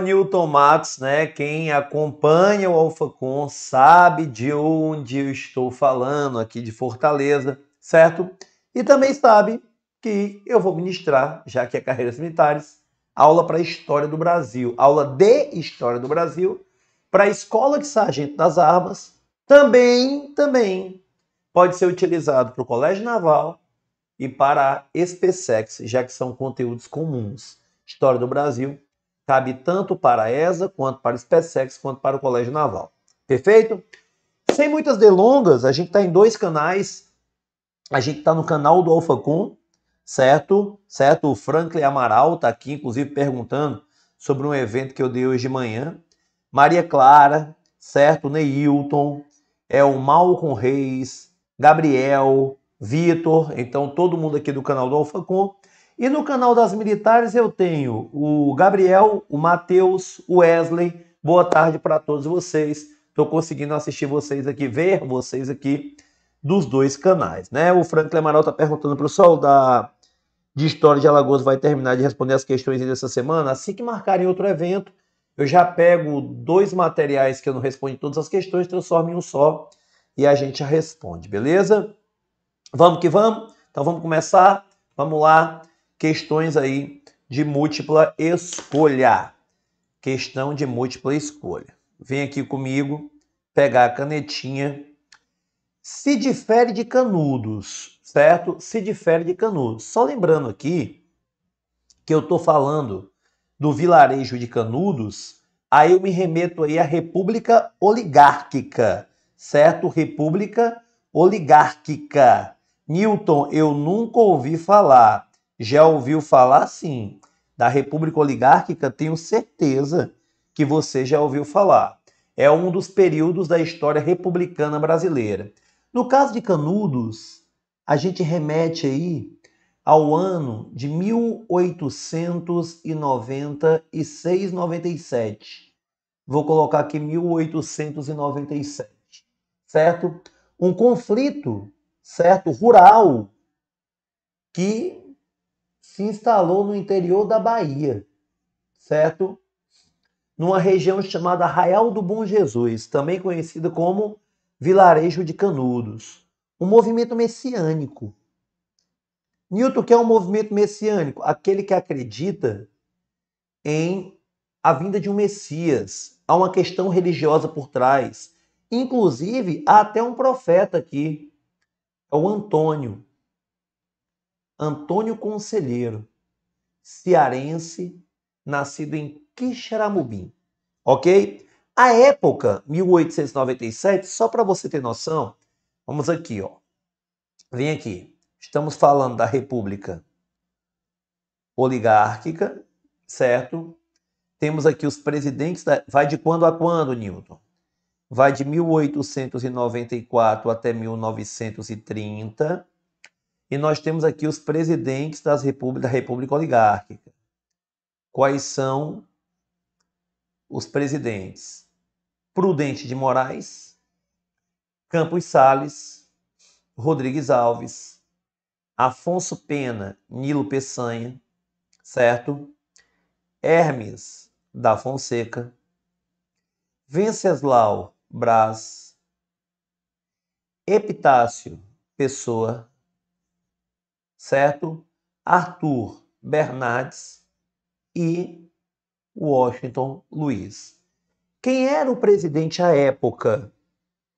Newton Matos, né? Quem acompanha o Alfacon sabe de onde eu estou falando aqui de Fortaleza, certo? E também sabe que eu vou ministrar, já que é carreiras militares, aula para história do Brasil, aula de história do Brasil para a escola de sargento das armas, também, também pode ser utilizado para o colégio naval e para a SPSEX, já que são conteúdos comuns. História do Brasil Cabe tanto para a ESA, quanto para o SpaceX, quanto para o Colégio Naval. Perfeito? Sem muitas delongas, a gente está em dois canais. A gente está no canal do AlphaCon, certo? Certo? O Franklin Amaral está aqui, inclusive, perguntando sobre um evento que eu dei hoje de manhã. Maria Clara, certo? Neilton, é o Malcom Reis, Gabriel, Vitor, então todo mundo aqui do canal do AlphaCon. E no canal das militares eu tenho o Gabriel, o Matheus, o Wesley. Boa tarde para todos vocês. Estou conseguindo assistir vocês aqui, ver vocês aqui dos dois canais, né? O Franklin Amaral está perguntando para o pessoal da de História de Alagoas vai terminar de responder as questões dessa semana. Assim que marcarem outro evento, eu já pego dois materiais que eu não respondo todas as questões, transformo em um só e a gente já responde, beleza? Vamos que vamos? Então vamos começar? Vamos lá questões aí de múltipla escolha. Questão de múltipla escolha. Vem aqui comigo pegar a canetinha. Se difere de canudos, certo? Se difere de canudos. Só lembrando aqui que eu estou falando do vilarejo de Canudos, aí eu me remeto aí à República Oligárquica, certo? República Oligárquica. Newton, eu nunca ouvi falar. Já ouviu falar, sim, da República Oligárquica? Tenho certeza que você já ouviu falar. É um dos períodos da história republicana brasileira. No caso de Canudos, a gente remete aí ao ano de 1896-97. Vou colocar aqui 1897, certo? Um conflito, certo, rural, que se instalou no interior da Bahia, certo? Numa região chamada Arraial do Bom Jesus, também conhecida como Vilarejo de Canudos. Um movimento messiânico. Newton, que é um movimento messiânico? Aquele que acredita em a vinda de um Messias. Há uma questão religiosa por trás. Inclusive, há até um profeta aqui, é o Antônio. Antônio Conselheiro, cearense, nascido em Quixeramobim, ok? A época, 1897, só para você ter noção, vamos aqui, ó. Vem aqui. Estamos falando da República Oligárquica, certo? Temos aqui os presidentes, da... vai de quando a quando, Newton? Vai de 1894 até 1930, e nós temos aqui os presidentes das república, da República Oligárquica. Quais são os presidentes? Prudente de Moraes, Campos Sales, Rodrigues Alves, Afonso Pena, Nilo Peçanha, certo? Hermes da Fonseca, Venceslau Braz, Epitácio Pessoa, certo? Arthur Bernardes e Washington Luiz. Quem era o presidente à época?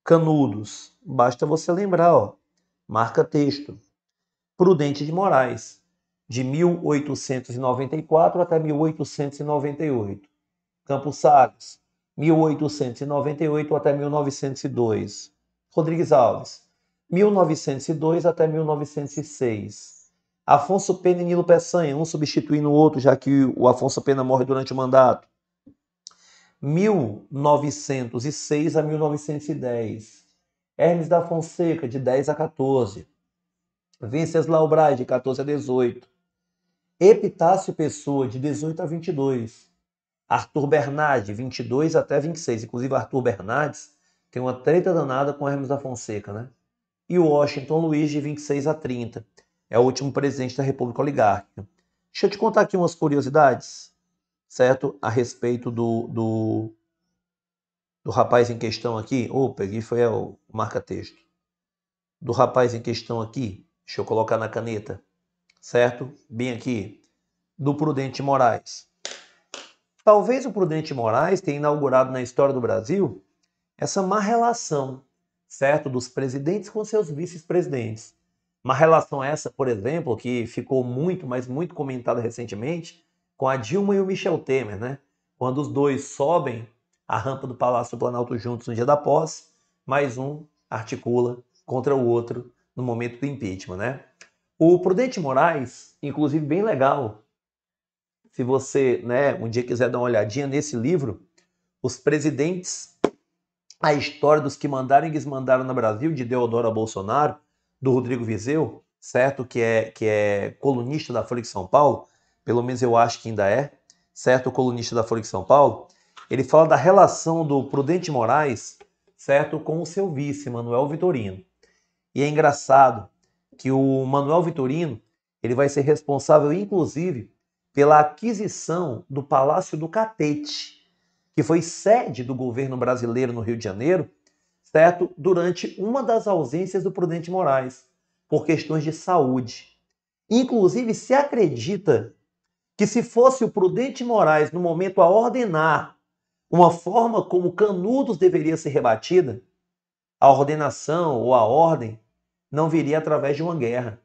Canudos. Basta você lembrar, ó. Marca texto. Prudente de Moraes, de 1894 até 1898. Campos Salles, 1898 até 1902. Rodrigues Alves, 1902 até 1906. Afonso Pena e Nilo Peçanha, um substituindo o outro, já que o Afonso Pena morre durante o mandato. 1906 a 1910. Hermes da Fonseca, de 10 a 14. Venceslau Braz, de 14 a 18. Epitácio Pessoa, de 18 a 22. Arthur Bernardes, de 22 até 26. Inclusive, Arthur Bernardes tem uma treta danada com Hermes da Fonseca, né? e Washington Luiz, de 26 a 30. É o último presidente da República Oligárquica. Deixa eu te contar aqui umas curiosidades, certo? A respeito do, do, do rapaz em questão aqui. Ô, oh, peguei, foi o marca-texto. Do rapaz em questão aqui. Deixa eu colocar na caneta, certo? Bem aqui. Do Prudente Moraes. Talvez o Prudente Moraes tenha inaugurado na história do Brasil essa má relação certo? Dos presidentes com seus vice-presidentes. Uma relação essa, por exemplo, que ficou muito, mas muito comentada recentemente, com a Dilma e o Michel Temer, né? Quando os dois sobem a rampa do Palácio do Planalto juntos no dia da posse, mais um articula contra o outro no momento do impeachment, né? O Prudente Moraes, inclusive bem legal, se você, né, um dia quiser dar uma olhadinha nesse livro, Os Presidentes a história dos que mandaram e desmandaram no Brasil, de Deodoro Bolsonaro, do Rodrigo Vizeu, certo? Que é, que é colunista da Folha de São Paulo, pelo menos eu acho que ainda é, certo? colunista da Folha de São Paulo. Ele fala da relação do Prudente Moraes, certo? Com o seu vice, Manuel Vitorino. E é engraçado que o Manuel Vitorino ele vai ser responsável, inclusive, pela aquisição do Palácio do Catete, que foi sede do governo brasileiro no Rio de Janeiro, certo? Durante uma das ausências do Prudente Moraes, por questões de saúde. Inclusive, se acredita que se fosse o Prudente Moraes no momento a ordenar uma forma como Canudos deveria ser rebatida, a ordenação ou a ordem não viria através de uma guerra,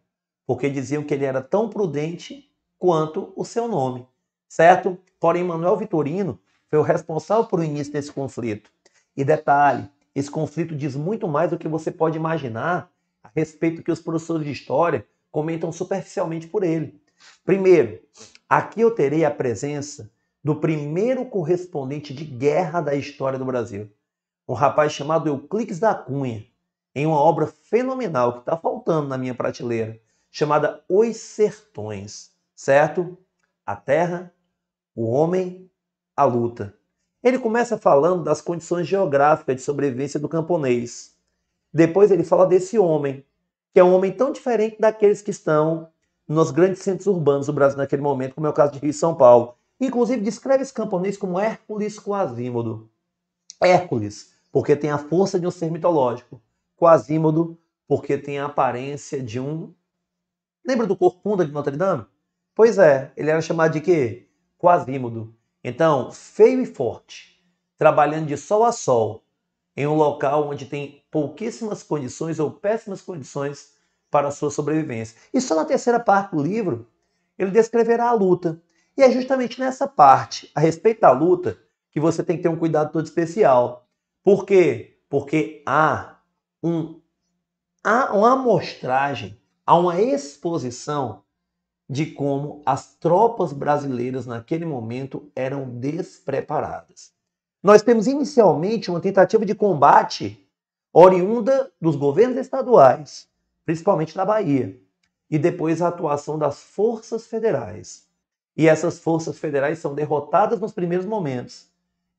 porque diziam que ele era tão prudente quanto o seu nome, certo? Porém, Manuel Vitorino foi o responsável por o início desse conflito. E detalhe, esse conflito diz muito mais do que você pode imaginar a respeito que os professores de história comentam superficialmente por ele. Primeiro, aqui eu terei a presença do primeiro correspondente de guerra da história do Brasil, um rapaz chamado Euclides da Cunha, em uma obra fenomenal que está faltando na minha prateleira, chamada Os Sertões, certo? A terra, o homem a luta. Ele começa falando das condições geográficas de sobrevivência do camponês. Depois ele fala desse homem, que é um homem tão diferente daqueles que estão nos grandes centros urbanos do Brasil naquele momento, como é o caso de Rio e São Paulo. Inclusive, descreve esse camponês como Hércules Quasímodo. Hércules, porque tem a força de um ser mitológico. Quasímodo, porque tem a aparência de um. Lembra do Corcunda de Notre Dame? Pois é, ele era chamado de quê? Quasímodo. Então, feio e forte, trabalhando de sol a sol, em um local onde tem pouquíssimas condições ou péssimas condições para a sua sobrevivência. E só na terceira parte do livro, ele descreverá a luta. E é justamente nessa parte, a respeito da luta, que você tem que ter um cuidado todo especial. Por quê? Porque há, um, há uma amostragem, há uma exposição de como as tropas brasileiras naquele momento eram despreparadas. Nós temos inicialmente uma tentativa de combate oriunda dos governos estaduais, principalmente da Bahia, e depois a atuação das forças federais. E essas forças federais são derrotadas nos primeiros momentos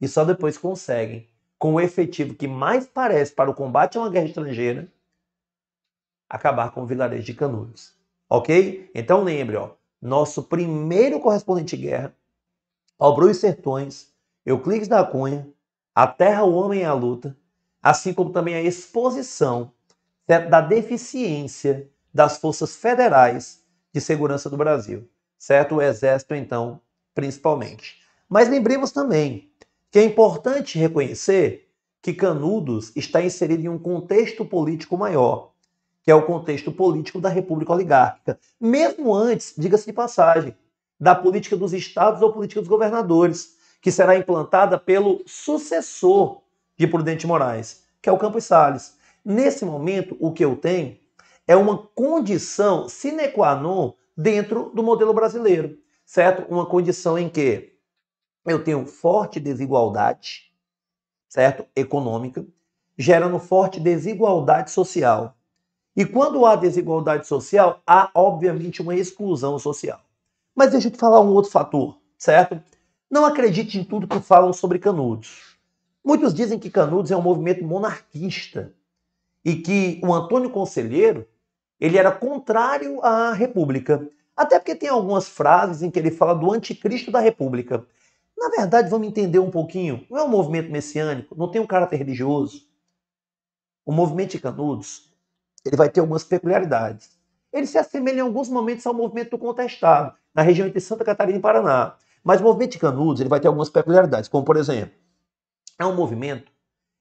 e só depois conseguem, com o efetivo que mais parece para o combate a uma guerra estrangeira, acabar com o vilarejo de Canudos. Ok? Então lembre, ó, nosso primeiro correspondente guerra, ao Bruno Sertões, Euclides da Cunha, A Terra, o Homem e a Luta, assim como também a exposição da deficiência das forças federais de segurança do Brasil, certo? O Exército, então, principalmente. Mas lembremos também que é importante reconhecer que Canudos está inserido em um contexto político maior, que é o contexto político da República Oligárquica. Mesmo antes, diga-se de passagem, da política dos estados ou política dos governadores, que será implantada pelo sucessor de Prudente Moraes, que é o Campos Salles. Nesse momento, o que eu tenho é uma condição sine qua non dentro do modelo brasileiro, certo? Uma condição em que eu tenho forte desigualdade, certo? Econômica, gerando forte desigualdade social. E quando há desigualdade social, há obviamente uma exclusão social. Mas deixa eu te falar um outro fator, certo? Não acredite em tudo que falam sobre Canudos. Muitos dizem que Canudos é um movimento monarquista e que o Antônio Conselheiro ele era contrário à República. Até porque tem algumas frases em que ele fala do anticristo da República. Na verdade, vamos entender um pouquinho. Não é um movimento messiânico, não tem um caráter religioso. O movimento de Canudos ele vai ter algumas peculiaridades. Ele se assemelha em alguns momentos ao movimento do contestado, na região entre Santa Catarina e Paraná. Mas o movimento de Canudos ele vai ter algumas peculiaridades, como por exemplo, é um movimento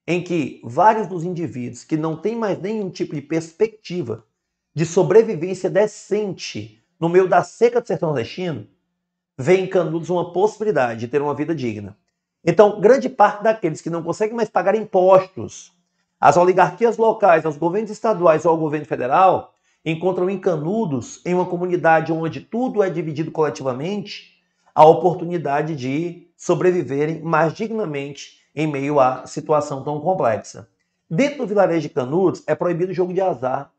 em que vários dos indivíduos que não têm mais nenhum tipo de perspectiva de sobrevivência decente no meio da seca do sertão nordestino, veem em Canudos uma possibilidade de ter uma vida digna. Então, grande parte daqueles que não conseguem mais pagar impostos as oligarquias locais, aos governos estaduais ou ao governo federal encontram em Canudos, em uma comunidade onde tudo é dividido coletivamente, a oportunidade de sobreviverem mais dignamente em meio à situação tão complexa. Dentro do vilarejo de Canudos é proibido o jogo de azar.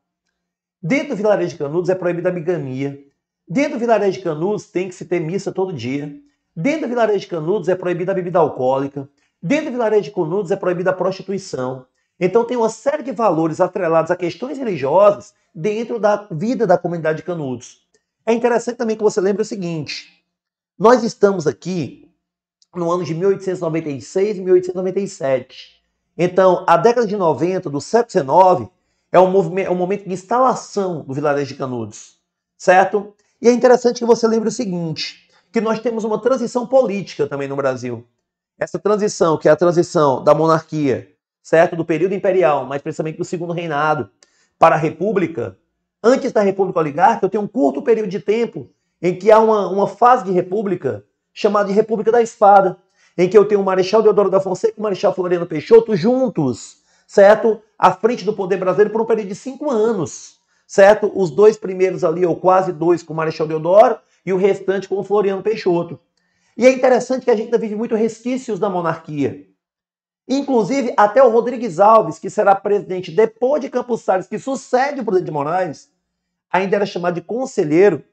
Dentro do vilarejo de Canudos é proibida a bigamia. Dentro do vilarejo de Canudos tem que se ter missa todo dia. Dentro do vilarejo de Canudos é proibida a bebida alcoólica. Dentro do vilarejo de Canudos é proibida a prostituição. Então tem uma série de valores atrelados a questões religiosas dentro da vida da comunidade de Canudos. É interessante também que você lembre o seguinte: nós estamos aqui no ano de 1896 e 1897. Então, a década de 90 do século 19 é um, é um momento de instalação do vilarejo de Canudos, certo? E é interessante que você lembre o seguinte: que nós temos uma transição política também no Brasil. Essa transição, que é a transição da monarquia certo? Do período imperial, mas principalmente do segundo reinado, para a república. Antes da república oligárquica, eu tenho um curto período de tempo em que há uma, uma fase de república chamada de República da Espada, em que eu tenho o Marechal Deodoro da Fonseca e o Marechal Floriano Peixoto juntos, certo? À frente do poder brasileiro por um período de cinco anos, certo? Os dois primeiros ali, ou quase dois, com o Marechal Deodoro e o restante com o Floriano Peixoto. E é interessante que a gente ainda vive muito resquícios da monarquia. Inclusive, até o Rodrigues Alves, que será presidente depois de Campos Salles, que sucede o presidente de Moraes, ainda era chamado de conselheiro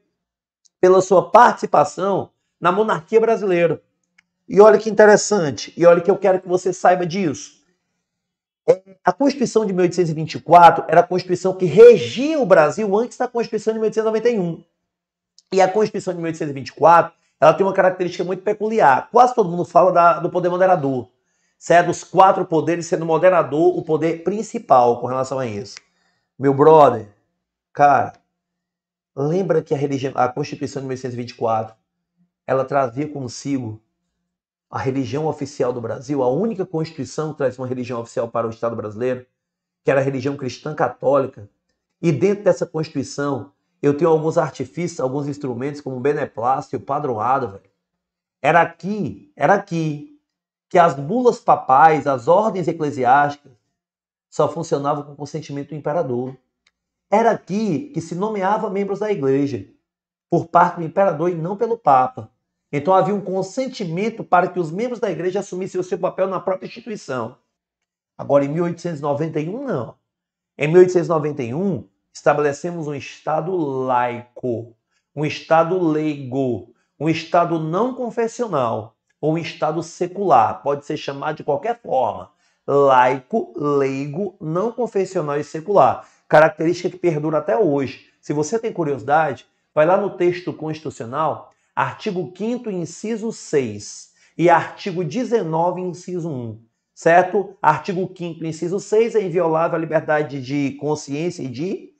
pela sua participação na monarquia brasileira. E olha que interessante, e olha que eu quero que você saiba disso. É, a Constituição de 1824 era a Constituição que regia o Brasil antes da Constituição de 1891. E a Constituição de 1824 ela tem uma característica muito peculiar. Quase todo mundo fala da, do poder moderador cede é os quatro poderes, sendo moderador o poder principal com relação a isso. Meu brother, cara, lembra que a, religião, a Constituição de 1824 ela trazia consigo a religião oficial do Brasil, a única Constituição que traz uma religião oficial para o Estado brasileiro, que era a religião cristã católica. E dentro dessa Constituição, eu tenho alguns artifícios, alguns instrumentos, como o beneplácito e o padroado, velho. Era aqui, era aqui, que as bulas papais, as ordens eclesiásticas, só funcionavam com consentimento do imperador. Era aqui que se nomeava membros da igreja, por parte do imperador e não pelo papa. Então havia um consentimento para que os membros da igreja assumissem o seu papel na própria instituição. Agora, em 1891, não. Em 1891, estabelecemos um Estado laico, um Estado leigo, um Estado não confessional, ou em estado secular, pode ser chamado de qualquer forma, laico, leigo, não confessional e secular, característica que perdura até hoje. Se você tem curiosidade, vai lá no texto constitucional, artigo 5 inciso 6 e artigo 19, inciso 1, certo? Artigo 5 inciso 6 é inviolável a liberdade de consciência e de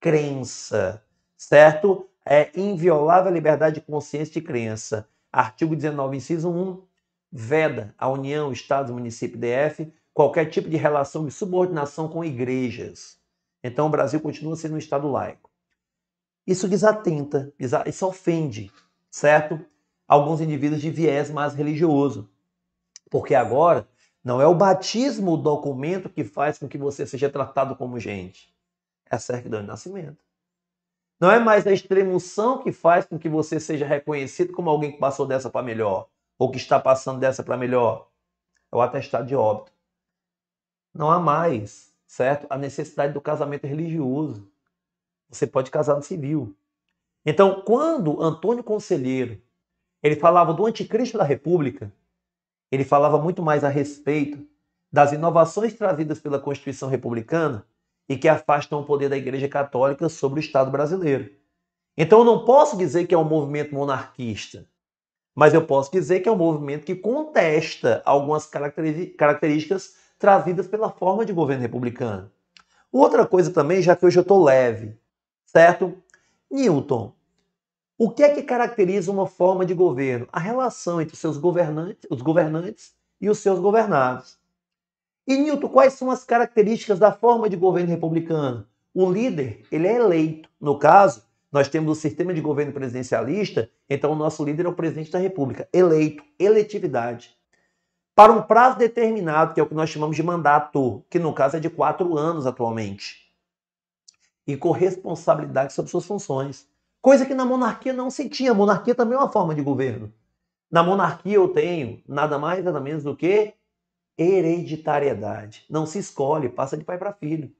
crença, certo? É inviolável a liberdade de consciência e de crença. Artigo 19, inciso 1, veda a União, Estados, município DF qualquer tipo de relação de subordinação com igrejas. Então o Brasil continua sendo um Estado laico. Isso desatenta, isso ofende, certo? Alguns indivíduos de viés mais religioso. Porque agora não é o batismo o documento que faz com que você seja tratado como gente. É a certidão de nascimento. Não é mais a extremoção que faz com que você seja reconhecido como alguém que passou dessa para melhor, ou que está passando dessa para melhor. É o atestado de óbito. Não há mais, certo? A necessidade do casamento religioso. Você pode casar no civil. Então, quando Antônio Conselheiro ele falava do anticristo da República, ele falava muito mais a respeito das inovações trazidas pela Constituição Republicana e que afastam o poder da Igreja Católica sobre o Estado brasileiro. Então eu não posso dizer que é um movimento monarquista, mas eu posso dizer que é um movimento que contesta algumas características trazidas pela forma de governo republicano. Outra coisa também, já que hoje eu estou leve, certo? Newton, o que é que caracteriza uma forma de governo? A relação entre os seus governantes, os governantes e os seus governados. E Newton, quais são as características da forma de governo republicano? O líder, ele é eleito. No caso, nós temos o sistema de governo presidencialista, então o nosso líder é o presidente da República, eleito, eletividade. Para um prazo determinado, que é o que nós chamamos de mandato, que no caso é de quatro anos atualmente. E com responsabilidade sobre suas funções. Coisa que na monarquia não se tinha. A monarquia também é uma forma de governo. Na monarquia eu tenho nada mais, nada menos do que hereditariedade. Não se escolhe, passa de pai para filho.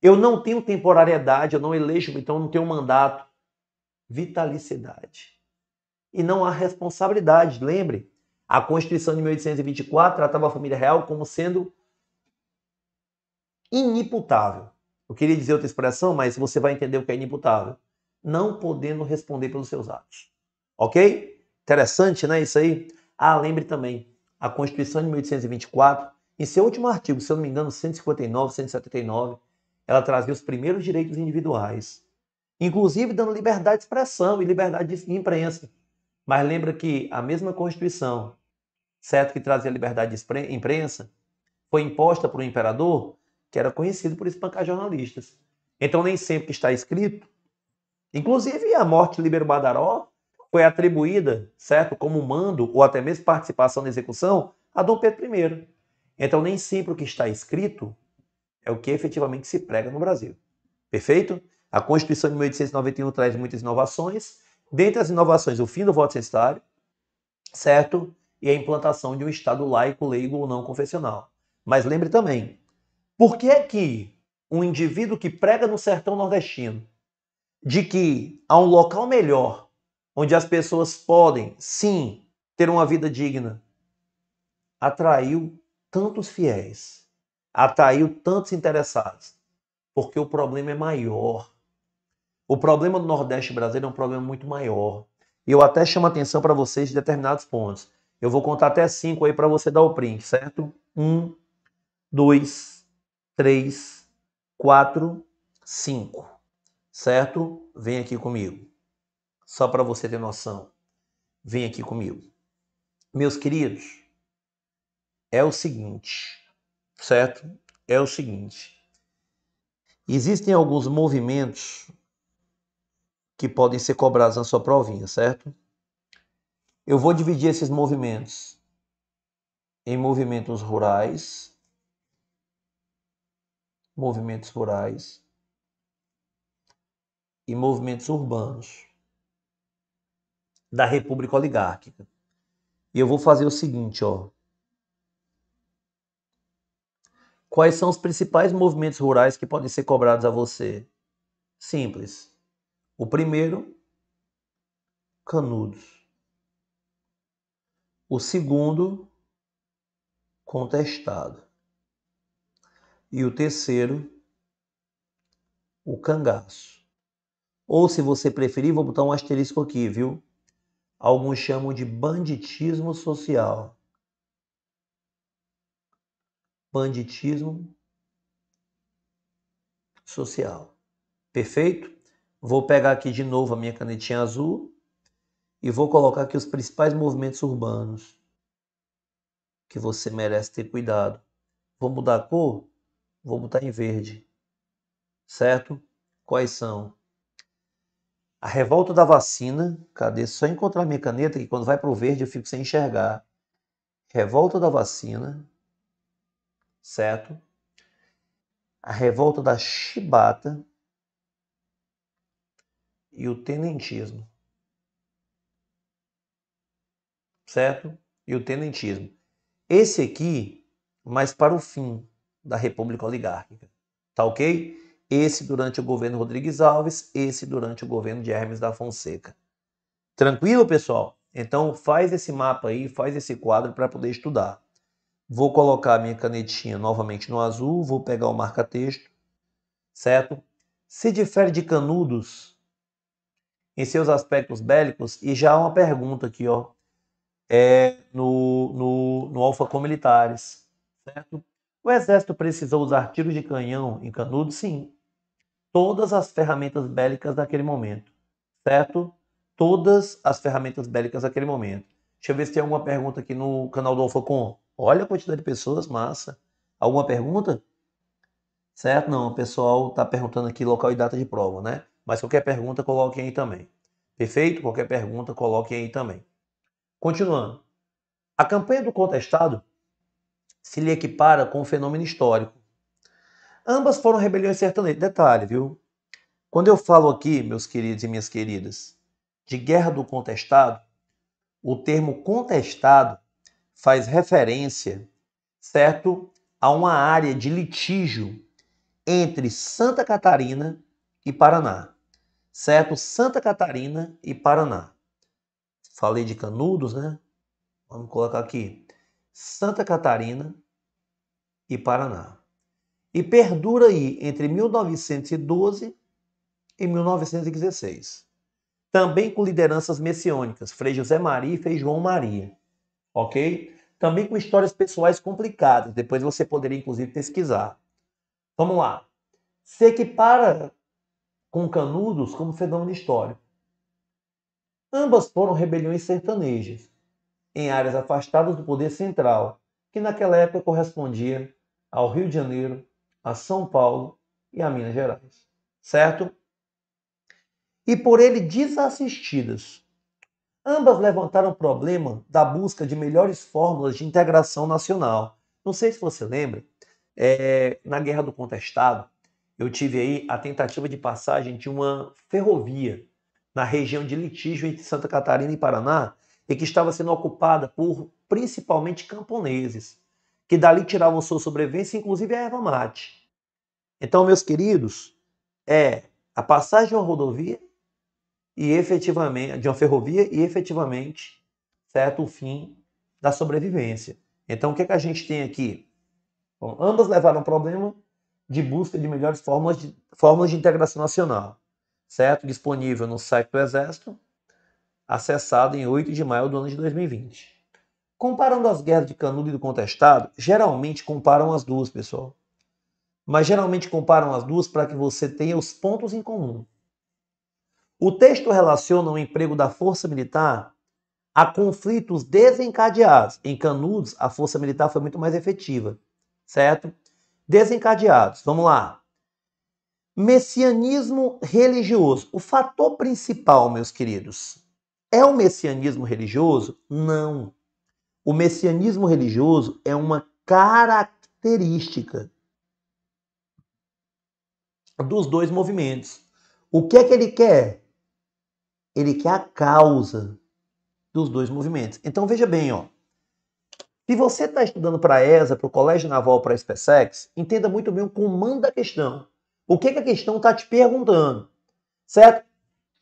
Eu não tenho temporariedade, eu não elejo, então eu não tenho mandato. Vitalicidade. E não há responsabilidade. Lembre, a Constituição de 1824 tratava a família real como sendo inimputável. Eu queria dizer outra expressão, mas você vai entender o que é inimputável. Não podendo responder pelos seus atos. Ok? Interessante, né? Isso aí. Ah, lembre também, a Constituição de 1824, em seu último artigo, se eu não me engano, 159, 179, ela trazia os primeiros direitos individuais, inclusive dando liberdade de expressão e liberdade de imprensa. Mas lembra que a mesma Constituição, certo, que trazia liberdade de imprensa, foi imposta por um imperador que era conhecido por espancar jornalistas. Então, nem sempre que está escrito, inclusive a morte de Libero Badaró foi atribuída, certo, como mando ou até mesmo participação na execução a Dom Pedro I. Então nem sempre o que está escrito é o que efetivamente se prega no Brasil. Perfeito? A Constituição de 1891 traz muitas inovações, dentre as inovações o fim do voto cestário, certo? E a implantação de um Estado laico, leigo ou não confessional. Mas lembre também, por que é que um indivíduo que prega no sertão nordestino de que há um local melhor onde as pessoas podem, sim, ter uma vida digna, atraiu tantos fiéis, atraiu tantos interessados, porque o problema é maior. O problema do Nordeste brasileiro é um problema muito maior. E eu até chamo atenção para vocês de determinados pontos. Eu vou contar até cinco aí para você dar o print, certo? Um, dois, três, quatro, cinco. Certo? Vem aqui comigo. Só para você ter noção. Vem aqui comigo. Meus queridos, é o seguinte, certo? É o seguinte. Existem alguns movimentos que podem ser cobrados na sua provinha, certo? Eu vou dividir esses movimentos em movimentos rurais, movimentos rurais e movimentos urbanos da República Oligárquica. E eu vou fazer o seguinte, ó. Quais são os principais movimentos rurais que podem ser cobrados a você? Simples. O primeiro, Canudos. O segundo, contestado. E o terceiro, o cangaço. Ou se você preferir, vou botar um asterisco aqui, viu? alguns chamam de banditismo social. Banditismo social. Perfeito? Vou pegar aqui de novo a minha canetinha azul e vou colocar aqui os principais movimentos urbanos que você merece ter cuidado. Vou mudar a cor? Vou botar em verde. Certo? Quais são? A revolta da vacina, cadê? Só encontrar minha caneta que quando vai para o verde eu fico sem enxergar. Revolta da vacina, certo? A revolta da chibata e o tenentismo. Certo? E o tenentismo. Esse aqui, mais para o fim da República Oligárquica. Tá ok? esse durante o governo Rodrigues Alves, esse durante o governo de Hermes da Fonseca. Tranquilo, pessoal? Então faz esse mapa aí, faz esse quadro para poder estudar. Vou colocar a minha canetinha novamente no azul, vou pegar o marca-texto, certo? Se difere de Canudos em seus aspectos bélicos, e já há uma pergunta aqui, ó, é no, no, no Alfa Militares, certo? O exército precisou usar tiros de canhão em Canudos? Sim todas as ferramentas bélicas daquele momento, certo? Todas as ferramentas bélicas daquele momento. Deixa eu ver se tem alguma pergunta aqui no canal do Alfacom. Olha a quantidade de pessoas, massa. Alguma pergunta? Certo? Não, o pessoal está perguntando aqui local e data de prova, né? Mas qualquer pergunta coloque aí também. Perfeito? Qualquer pergunta coloque aí também. Continuando. A campanha do contestado se lhe equipara com o fenômeno histórico Ambas foram rebeliões sertanejas. Detalhe, viu? Quando eu falo aqui, meus queridos e minhas queridas, de guerra do contestado, o termo contestado faz referência, certo, a uma área de litígio entre Santa Catarina e Paraná. Certo? Santa Catarina e Paraná. Falei de Canudos, né? Vamos colocar aqui. Santa Catarina e Paraná e perdura aí entre 1912 e 1916. Também com lideranças messiânicas, Frei José Maria e Frei João Maria, ok? Também com histórias pessoais complicadas, depois você poderia inclusive pesquisar. Vamos lá. Se equipara com Canudos como fenômeno histórico. Ambas foram rebeliões sertanejas, em áreas afastadas do poder central, que naquela época correspondia ao Rio de Janeiro, a São Paulo e a Minas Gerais, certo? E por ele desassistidas. Ambas levantaram o problema da busca de melhores fórmulas de integração nacional. Não sei se você lembra, é, na Guerra do Contestado, eu tive aí a tentativa de passagem de uma ferrovia na região de litígio entre Santa Catarina e Paraná, e que estava sendo ocupada por principalmente camponeses que dali tiravam sua sobrevivência, inclusive a erva mate. Então, meus queridos, é a passagem de uma rodovia e efetivamente de uma ferrovia e efetivamente certo o fim da sobrevivência. Então, o que é que a gente tem aqui? Bom, ambas levaram ao problema de busca de melhores formas de, formas de integração nacional, certo? Disponível no site do Exército, acessado em 8 de maio do ano de 2020. Comparando as guerras de Canudo e do Contestado, geralmente comparam as duas, pessoal. Mas geralmente comparam as duas para que você tenha os pontos em comum. O texto relaciona o emprego da força militar a conflitos desencadeados. Em Canudos, a força militar foi muito mais efetiva, certo? Desencadeados. Vamos lá. Messianismo religioso. O fator principal, meus queridos, é o messianismo religioso? Não. O messianismo religioso é uma característica dos dois movimentos. O que é que ele quer? Ele quer a causa dos dois movimentos. Então veja bem, ó. Se você está estudando para a ESA, para o Colégio Naval, para a SpaceX, entenda muito bem o comando da questão. O que, é que a questão está te perguntando, certo?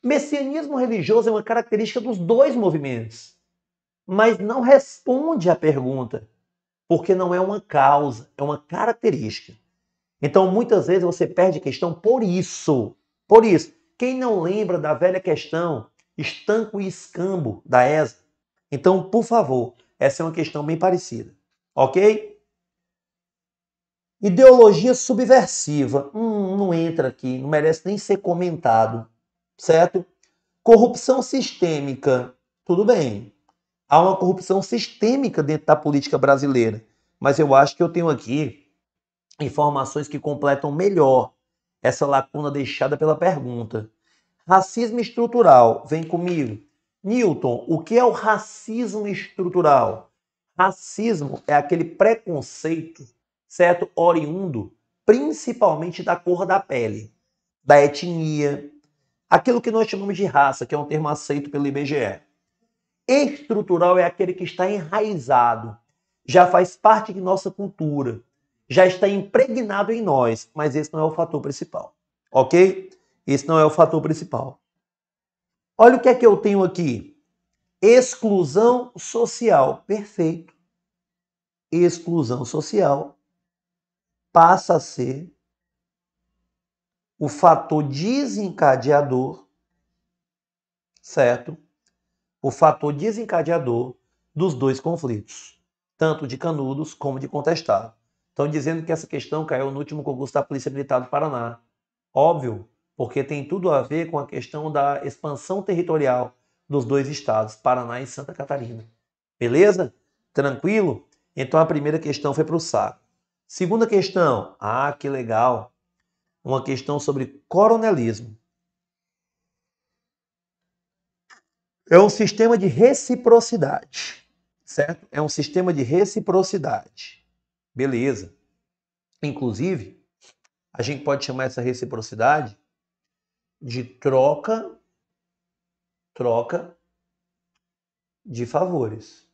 Messianismo religioso é uma característica dos dois movimentos mas não responde à pergunta, porque não é uma causa, é uma característica. Então, muitas vezes você perde a questão por isso. Por isso, quem não lembra da velha questão estanco e escambo da ESA? Então, por favor, essa é uma questão bem parecida, ok? Ideologia subversiva. Hum, não entra aqui, não merece nem ser comentado, certo? Corrupção sistêmica. Tudo bem, há uma corrupção sistêmica dentro da política brasileira. Mas eu acho que eu tenho aqui informações que completam melhor essa lacuna deixada pela pergunta. Racismo estrutural, vem comigo. Newton, o que é o racismo estrutural? Racismo é aquele preconceito, certo? Oriundo principalmente da cor da pele, da etnia, aquilo que nós chamamos de raça, que é um termo aceito pelo IBGE estrutural é aquele que está enraizado, já faz parte de nossa cultura, já está impregnado em nós, mas esse não é o fator principal, ok? Esse não é o fator principal. Olha o que é que eu tenho aqui: exclusão social. Perfeito. Exclusão social passa a ser o fator desencadeador, certo? o fator desencadeador dos dois conflitos, tanto de Canudos como de Contestado. Estão dizendo que essa questão caiu no último concurso da Polícia Militar do Paraná. Óbvio, porque tem tudo a ver com a questão da expansão territorial dos dois estados, Paraná e Santa Catarina. Beleza? Tranquilo? Então a primeira questão foi para o saco. Segunda questão. Ah, que legal. Uma questão sobre coronelismo. É um sistema de reciprocidade, certo? É um sistema de reciprocidade. Beleza. Inclusive, a gente pode chamar essa reciprocidade de troca troca de favores.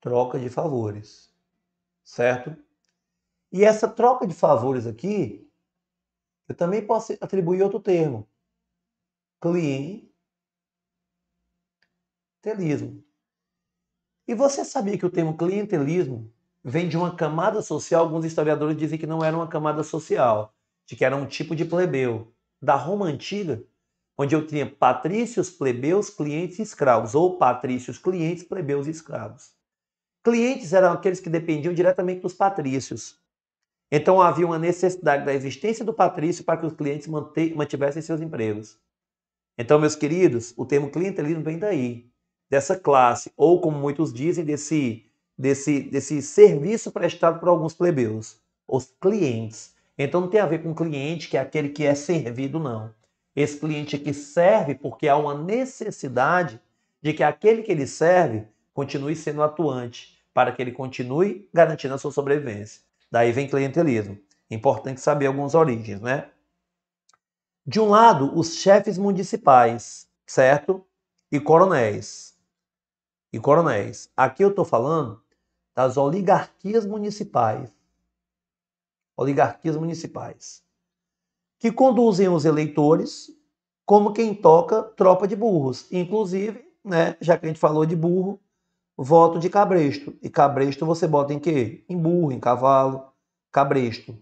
Troca de favores. Certo? E essa troca de favores aqui, eu também posso atribuir outro termo. Cliente clientelismo. E você sabia que o termo clientelismo vem de uma camada social? Alguns historiadores dizem que não era uma camada social, de que era um tipo de plebeu da Roma antiga, onde eu tinha patrícios, plebeus, clientes e escravos, ou patrícios, clientes, plebeus e escravos. Clientes eram aqueles que dependiam diretamente dos patrícios. Então havia uma necessidade da existência do patrício para que os clientes mantivessem seus empregos. Então, meus queridos, o termo clientelismo vem daí dessa classe, ou como muitos dizem, desse, desse, desse serviço prestado por alguns plebeus, os clientes. Então não tem a ver com cliente, que é aquele que é servido, não. Esse cliente aqui serve porque há uma necessidade de que aquele que ele serve continue sendo atuante, para que ele continue garantindo a sua sobrevivência. Daí vem clientelismo. Importante saber algumas origens, né? De um lado, os chefes municipais, certo? E coronéis e coronéis. Aqui eu estou falando das oligarquias municipais. Oligarquias municipais. Que conduzem os eleitores como quem toca tropa de burros. Inclusive, né, já que a gente falou de burro, voto de cabresto. E cabresto você bota em quê? Em burro, em cavalo, cabresto.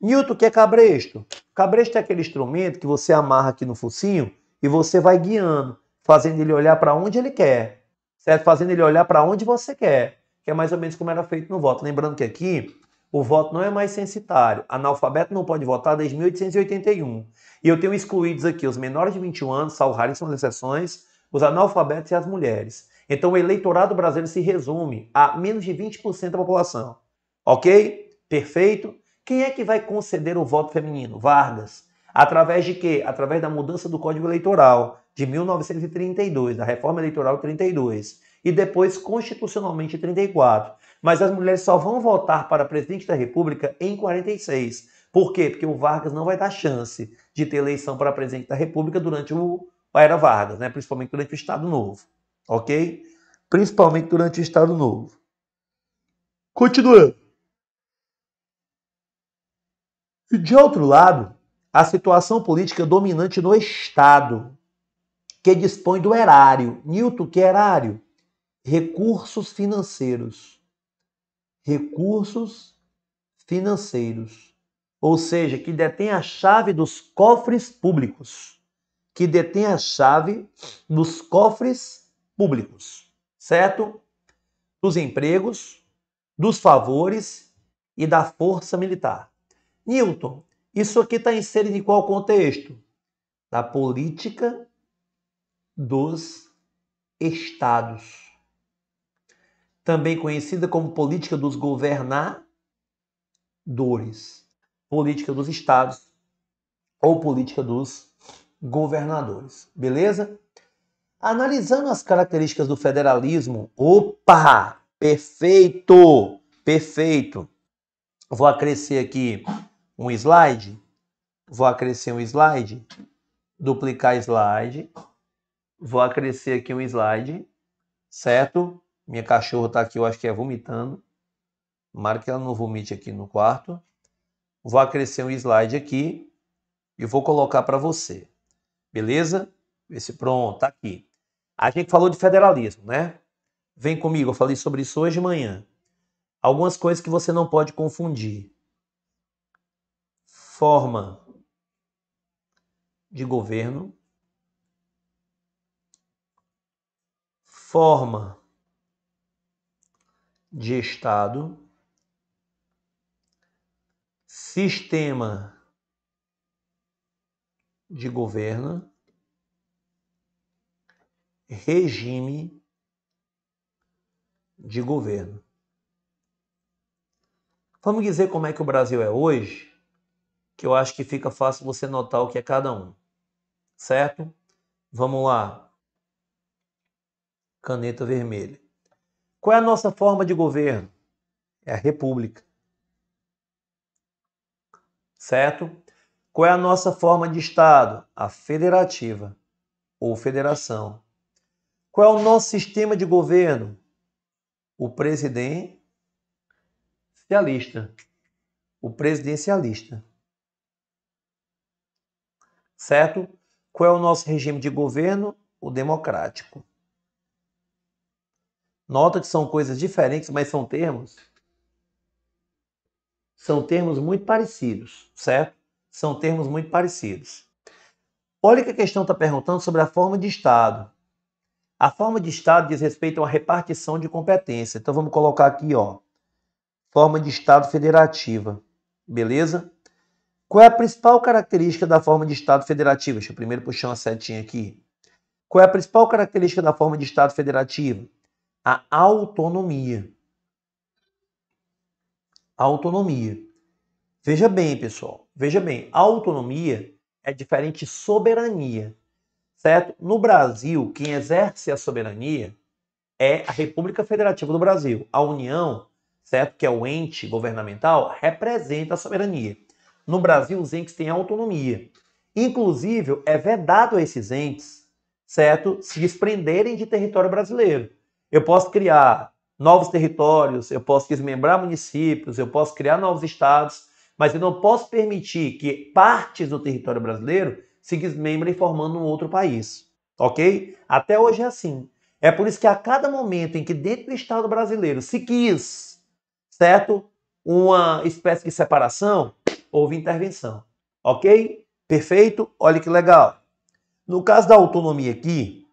Newton, o que é cabresto? Cabresto é aquele instrumento que você amarra aqui no focinho e você vai guiando, fazendo ele olhar para onde ele quer certo? Fazendo ele olhar para onde você quer, que é mais ou menos como era feito no voto. Lembrando que aqui o voto não é mais censitário. Analfabeto não pode votar desde 1881. E eu tenho excluídos aqui os menores de 21 anos, salvo raríssimas exceções, os analfabetos e as mulheres. Então o eleitorado brasileiro se resume a menos de 20% da população. Ok? Perfeito? Quem é que vai conceder o voto feminino? Vargas. Através de quê? Através da mudança do Código Eleitoral, de 1932, da Reforma Eleitoral 32, e depois constitucionalmente 34. Mas as mulheres só vão votar para presidente da República em 46. Por quê? Porque o Vargas não vai dar chance de ter eleição para presidente da República durante o, a era Vargas, né? principalmente durante o Estado Novo. Ok? Principalmente durante o Estado Novo. Continuando. E de outro lado, a situação política dominante no Estado, que dispõe do erário. Newton, que é erário? Recursos financeiros. Recursos financeiros. Ou seja, que detém a chave dos cofres públicos. Que detém a chave dos cofres públicos. Certo? Dos empregos, dos favores e da força militar. Newton, isso aqui está inserido em qual contexto? Da política dos estados, também conhecida como política dos governadores, política dos estados ou política dos governadores, beleza? Analisando as características do federalismo, opa, perfeito, perfeito. Vou acrescer aqui um slide, vou acrescer um slide, duplicar slide, Vou acrescer aqui um slide, certo? Minha cachorra está aqui, eu acho que é vomitando. Tomara que ela não vomite aqui no quarto. Vou acrescer um slide aqui e vou colocar para você. Beleza? Esse pronto, está aqui. A gente falou de federalismo, né? Vem comigo, eu falei sobre isso hoje de manhã. Algumas coisas que você não pode confundir. Forma de governo forma de estado, sistema de governo, regime de governo. Vamos dizer como é que o Brasil é hoje, que eu acho que fica fácil você notar o que é cada um, certo? Vamos lá caneta vermelha. Qual é a nossa forma de governo? É a república. Certo? Qual é a nossa forma de Estado? A federativa ou federação. Qual é o nosso sistema de governo? O presidencialista. O presidencialista. Certo? Qual é o nosso regime de governo? O democrático. Nota que são coisas diferentes, mas são termos. São termos muito parecidos, certo? São termos muito parecidos. Olha que a questão está perguntando sobre a forma de Estado. A forma de Estado diz respeito a uma repartição de competência. Então vamos colocar aqui, ó. Forma de Estado federativa. Beleza? Qual é a principal característica da forma de Estado federativa? Deixa eu primeiro puxar uma setinha aqui. Qual é a principal característica da forma de Estado federativa? a autonomia. Autonomia. Veja bem, pessoal. Veja bem, autonomia é diferente de soberania, certo? No Brasil, quem exerce a soberania é a República Federativa do Brasil. A União, certo? Que é o ente governamental, representa a soberania. No Brasil, os entes têm autonomia. Inclusive, é vedado a esses entes, certo? Se desprenderem de território brasileiro. Eu posso criar novos territórios, eu posso desmembrar municípios, eu posso criar novos estados, mas eu não posso permitir que partes do território brasileiro se desmembrem formando um outro país. Ok? Até hoje é assim. É por isso que a cada momento em que dentro do Estado brasileiro se quis, certo? Uma espécie de separação, houve intervenção. Ok? Perfeito? Olha que legal. No caso da autonomia aqui,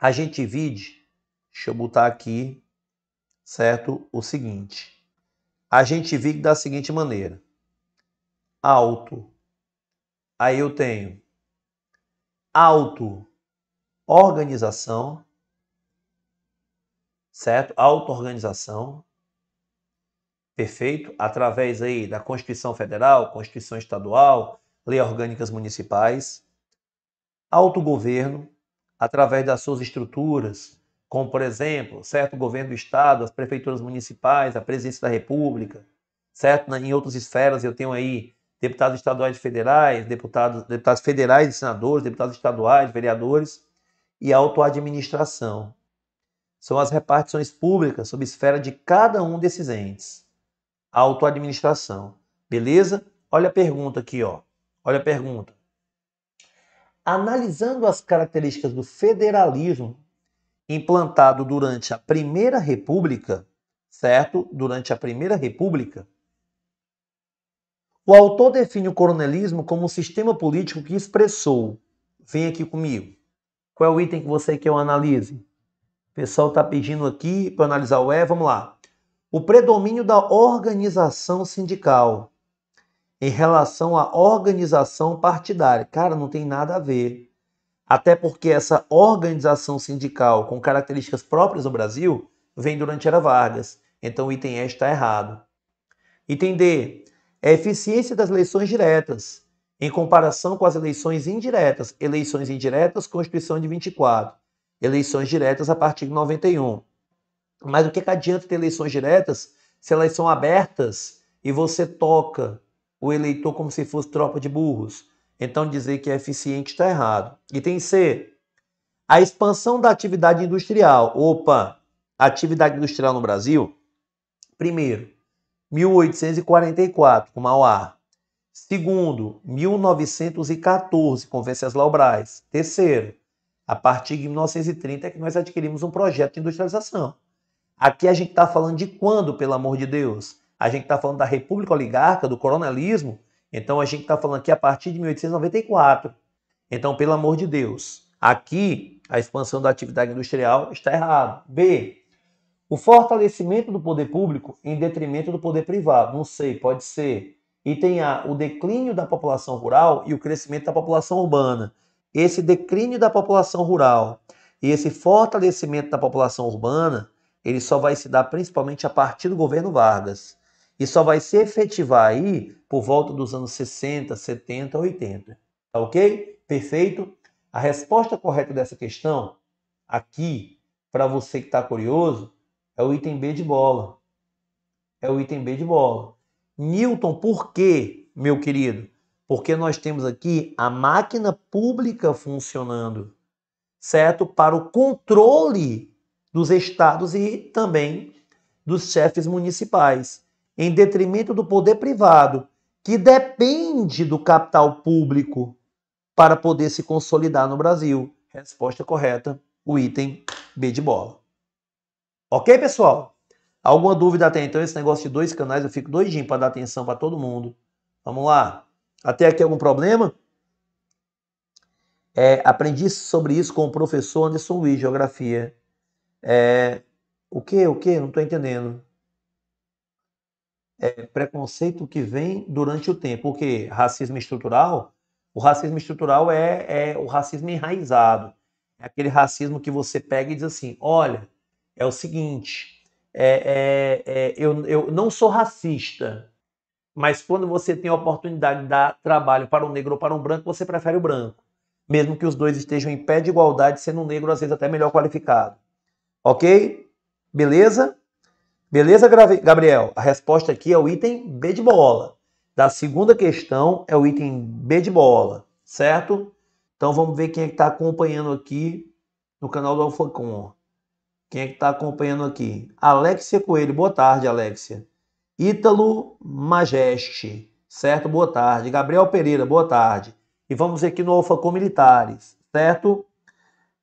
a gente divide Deixa eu botar aqui, certo? O seguinte. A gente vive da seguinte maneira. Alto. Aí eu tenho auto organização, certo? Auto-organização. Perfeito? Através aí da Constituição Federal, Constituição Estadual, Lei Orgânicas Municipais. Autogoverno, através das suas estruturas, como, por exemplo, certo governo do estado, as prefeituras municipais, a presidência da República, certo? Em outras esferas eu tenho aí deputados estaduais e federais, deputados, deputados federais e senadores, deputados estaduais, vereadores e autoadministração. São as repartições públicas sob esfera de cada um desses entes. Autoadministração. Beleza? Olha a pergunta aqui, ó. Olha a pergunta. Analisando as características do federalismo implantado durante a Primeira República, certo? Durante a Primeira República, o autor define o coronelismo como um sistema político que expressou. Vem aqui comigo. Qual é o item que você quer eu analise? O pessoal está pedindo aqui para analisar o E. Vamos lá. O predomínio da organização sindical em relação à organização partidária. Cara, não tem nada a ver. Até porque essa organização sindical com características próprias do Brasil vem durante Era Vargas. Então o item E está errado. Item D. É a eficiência das eleições diretas em comparação com as eleições indiretas. Eleições indiretas, Constituição de 24. Eleições diretas a partir de 91. Mas o que, que adianta ter eleições diretas se elas são abertas e você toca o eleitor como se fosse tropa de burros? Então dizer que é eficiente está errado. Item C. A expansão da atividade industrial. Opa, atividade industrial no Brasil. Primeiro, 1844, com Mauá. Segundo, 1914, com Venceslau Braz. Terceiro, a partir de 1930 é que nós adquirimos um projeto de industrialização. Aqui a gente está falando de quando, pelo amor de Deus? A gente está falando da República Oligarca, do coronelismo, então a gente está falando aqui a partir de 1894. Então, pelo amor de Deus, aqui a expansão da atividade industrial está errada. B. O fortalecimento do poder público em detrimento do poder privado. Não sei, pode ser. E tem A. O declínio da população rural e o crescimento da população urbana. Esse declínio da população rural e esse fortalecimento da população urbana, ele só vai se dar principalmente a partir do governo Vargas e só vai se efetivar aí por volta dos anos 60, 70, 80. Tá ok? Perfeito? A resposta correta dessa questão, aqui, para você que está curioso, é o item B de bola. É o item B de bola. Newton, por quê, meu querido? Porque nós temos aqui a máquina pública funcionando, certo? Para o controle dos estados e também dos chefes municipais em detrimento do poder privado, que depende do capital público para poder se consolidar no Brasil. Resposta correta, o item B de bola. Ok, pessoal? Alguma dúvida até então? Esse negócio de dois canais, eu fico doidinho para dar atenção para todo mundo. Vamos lá. Até aqui algum problema? É, aprendi sobre isso com o professor Anderson Luiz, Geografia. É, o que? O que? Não estou entendendo é, preconceito que vem durante o tempo. Porque racismo estrutural, o racismo estrutural é, é o racismo enraizado. É aquele racismo que você pega e diz assim: olha, é o seguinte, é, é, é, eu, eu não sou racista, mas quando você tem a oportunidade de dar trabalho para um negro ou para um branco, você prefere o branco. Mesmo que os dois estejam em pé de igualdade, sendo um negro às vezes até melhor qualificado. Ok? Beleza? Beleza, Gabriel? A resposta aqui é o item B de bola. Da segunda questão é o item B de bola, certo? Então vamos ver quem é que está acompanhando aqui no canal do Alfacom. Quem é que está acompanhando aqui? Alexia Coelho. Boa tarde, Alexia. Ítalo Majeste. Certo? Boa tarde. Gabriel Pereira. Boa tarde. E vamos aqui no Alfacom Militares. Certo?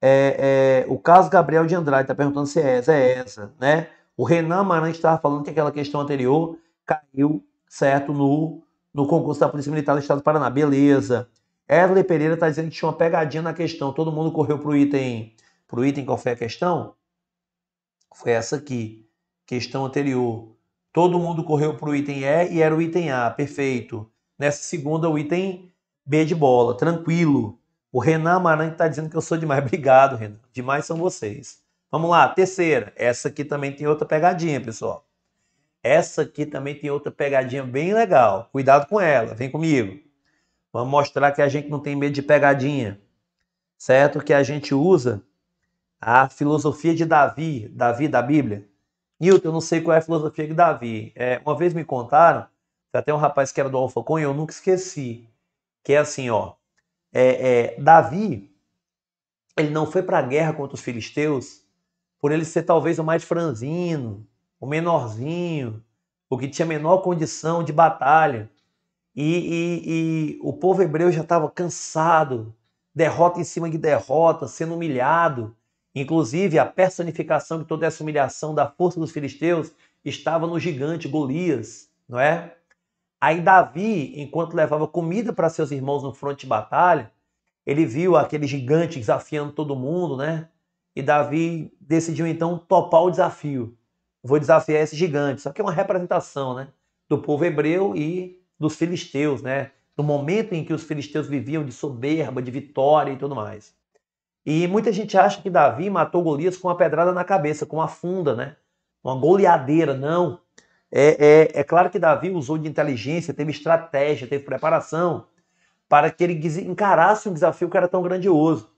É, é, o caso Gabriel de Andrade está perguntando se é essa. É essa, né? O Renan Maranhão estava falando que aquela questão anterior caiu, certo, no, no concurso da Polícia Militar do Estado do Paraná. Beleza. Edley Pereira está dizendo que tinha uma pegadinha na questão. Todo mundo correu para o item. Para o item, qual foi a questão? Foi essa aqui. Questão anterior. Todo mundo correu para o item E e era o item A. Perfeito. Nessa segunda, o item B de bola. Tranquilo. O Renan Maranhão está dizendo que eu sou demais. Obrigado, Renan. Demais são vocês. Vamos lá, terceira. Essa aqui também tem outra pegadinha, pessoal. Essa aqui também tem outra pegadinha bem legal. Cuidado com ela, vem comigo. Vamos mostrar que a gente não tem medo de pegadinha. Certo? Que a gente usa a filosofia de Davi, Davi da Bíblia. Newton, eu não sei qual é a filosofia de Davi. É, uma vez me contaram, até um rapaz que era do Alfacon e eu nunca esqueci. Que é assim, ó. É, é, Davi, ele não foi para a guerra contra os filisteus por ele ser talvez o mais franzino, o menorzinho, o que tinha menor condição de batalha. E, e, e o povo hebreu já estava cansado, derrota em cima de derrota, sendo humilhado. Inclusive, a personificação de toda essa humilhação da força dos filisteus estava no gigante Golias, não é? Aí Davi, enquanto levava comida para seus irmãos no fronte de batalha, ele viu aquele gigante desafiando todo mundo, né? E Davi decidiu então topar o desafio. Vou desafiar esse gigante. Só que é uma representação né, do povo hebreu e dos filisteus, né? Do momento em que os filisteus viviam de soberba, de vitória e tudo mais. E muita gente acha que Davi matou Golias com uma pedrada na cabeça, com uma funda, né? Uma goleadeira. Não. É, é, é claro que Davi usou de inteligência, teve estratégia, teve preparação para que ele encarasse um desafio que era tão grandioso.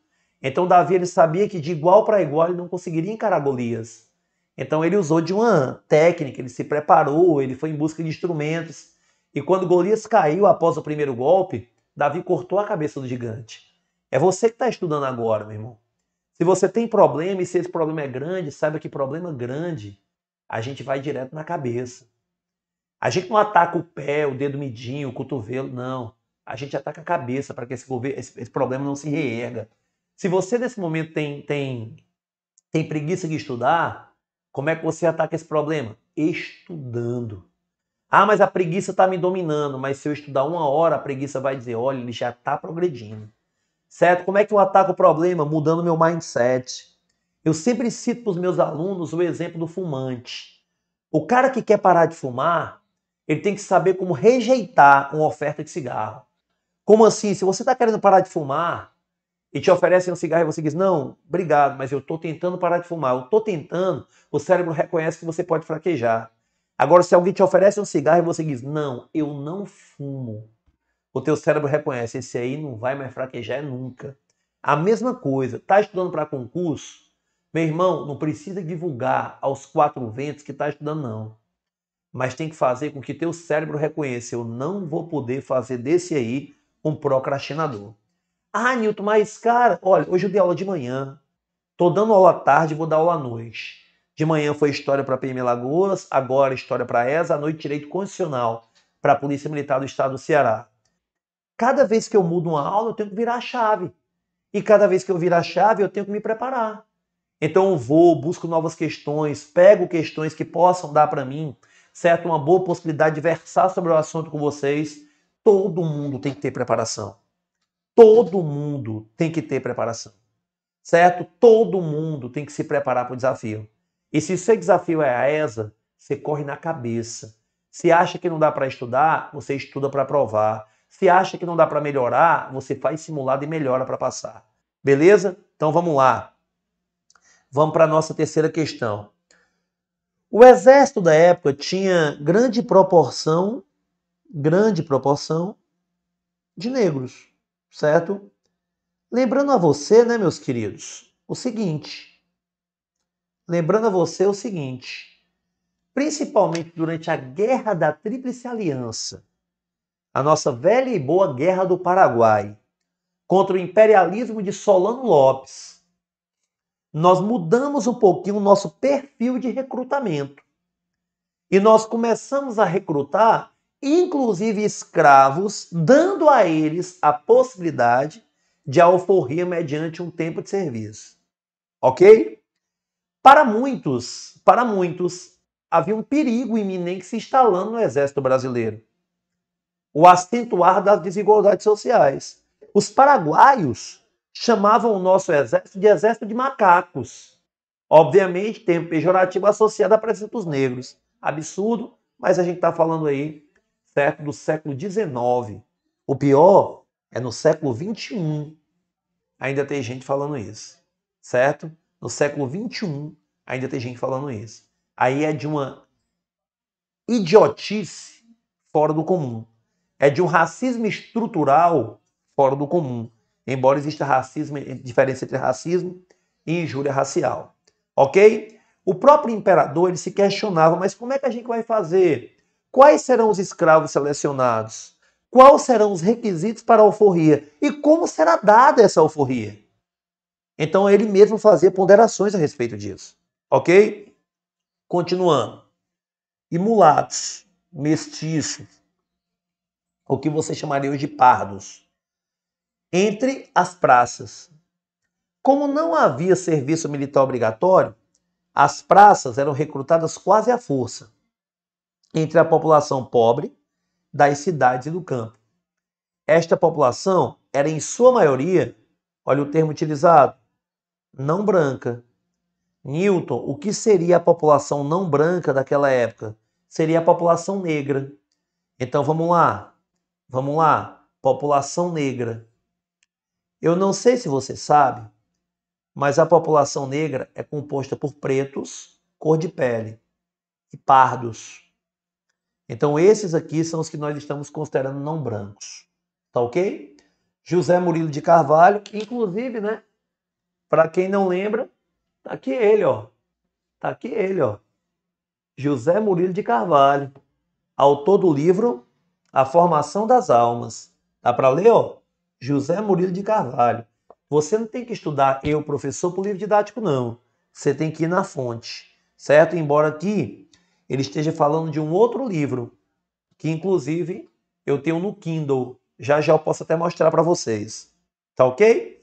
Então Davi ele sabia que de igual para igual ele não conseguiria encarar Golias. Então ele usou de uma técnica, ele se preparou, ele foi em busca de instrumentos. E quando Golias caiu após o primeiro golpe, Davi cortou a cabeça do gigante. É você que está estudando agora, meu irmão. Se você tem problema e se esse problema é grande, saiba que problema grande a gente vai direto na cabeça. A gente não ataca o pé, o dedo midinho, o cotovelo, não. A gente ataca a cabeça para que esse, esse, esse problema não se reerga. Se você nesse momento tem, tem, tem preguiça de estudar, como é que você ataca esse problema? Estudando. Ah, mas a preguiça está me dominando, mas se eu estudar uma hora, a preguiça vai dizer: olha, ele já está progredindo. Certo? Como é que eu ataco o problema? Mudando meu mindset. Eu sempre cito para os meus alunos o exemplo do fumante. O cara que quer parar de fumar, ele tem que saber como rejeitar uma oferta de cigarro. Como assim? Se você está querendo parar de fumar, e te oferecem um cigarro e você diz: Não, obrigado, mas eu estou tentando parar de fumar. Eu estou tentando, o cérebro reconhece que você pode fraquejar. Agora, se alguém te oferece um cigarro e você diz: Não, eu não fumo, o teu cérebro reconhece: Esse aí não vai mais fraquejar nunca. A mesma coisa, está estudando para concurso? Meu irmão, não precisa divulgar aos quatro ventos que está estudando, não. Mas tem que fazer com que teu cérebro reconheça: Eu não vou poder fazer desse aí um procrastinador. Ah, Nilton, mas cara, olha, hoje eu dei aula de manhã, tô dando aula à tarde, vou dar aula à noite. De manhã foi história para PM Lagoas, agora história para ESA, à noite direito constitucional para a Polícia Militar do Estado do Ceará. Cada vez que eu mudo uma aula, eu tenho que virar a chave. E cada vez que eu virar a chave, eu tenho que me preparar. Então eu vou, busco novas questões, pego questões que possam dar para mim, certo? Uma boa possibilidade de versar sobre o assunto com vocês. Todo mundo tem que ter preparação. Todo mundo tem que ter preparação, certo? Todo mundo tem que se preparar para o desafio. E se seu desafio é a ESA, você corre na cabeça. Se acha que não dá para estudar, você estuda para provar. Se acha que não dá para melhorar, você faz simulado e melhora para passar. Beleza? Então vamos lá. Vamos para a nossa terceira questão. O exército da época tinha grande proporção, grande proporção de negros certo? Lembrando a você, né, meus queridos, o seguinte. Lembrando a você o seguinte, principalmente durante a Guerra da Tríplice Aliança, a nossa velha e boa Guerra do Paraguai, contra o imperialismo de Solano Lopes, nós mudamos um pouquinho o nosso perfil de recrutamento. E nós começamos a recrutar inclusive escravos, dando a eles a possibilidade de alforria mediante um tempo de serviço. Ok? Para muitos, para muitos, havia um perigo iminente se instalando no exército brasileiro. O acentuar das desigualdades sociais. Os paraguaios chamavam o nosso exército de exército de macacos. Obviamente, termo pejorativo associado a dos negros. Absurdo, mas a gente está falando aí certo? do século XIX. O pior é no século XXI. Ainda tem gente falando isso, certo? No século XXI ainda tem gente falando isso. Aí é de uma idiotice fora do comum. É de um racismo estrutural fora do comum. Embora exista racismo, diferença entre racismo e injúria racial. Ok? O próprio imperador ele se questionava, mas como é que a gente vai fazer quais serão os escravos selecionados, quais serão os requisitos para a alforria e como será dada essa alforria. Então, ele mesmo fazia ponderações a respeito disso. Ok? Continuando. E mulatos, mestiços, o que você chamaria hoje de pardos, entre as praças. Como não havia serviço militar obrigatório, as praças eram recrutadas quase à força entre a população pobre das cidades e do campo. Esta população era, em sua maioria, olha o termo utilizado, não branca. Newton, o que seria a população não branca daquela época? Seria a população negra. Então vamos lá, vamos lá, população negra. Eu não sei se você sabe, mas a população negra é composta por pretos, cor de pele, e pardos. Então, esses aqui são os que nós estamos considerando não brancos. Tá ok? José Murilo de Carvalho, inclusive, né? Para quem não lembra, tá aqui ele, ó. Tá aqui ele, ó. José Murilo de Carvalho, autor do livro A Formação das Almas. Dá para ler, ó? José Murilo de Carvalho. Você não tem que estudar eu, professor, por livro didático, não. Você tem que ir na fonte, certo? Embora aqui ele esteja falando de um outro livro, que inclusive eu tenho no Kindle. Já já eu posso até mostrar para vocês. Tá ok?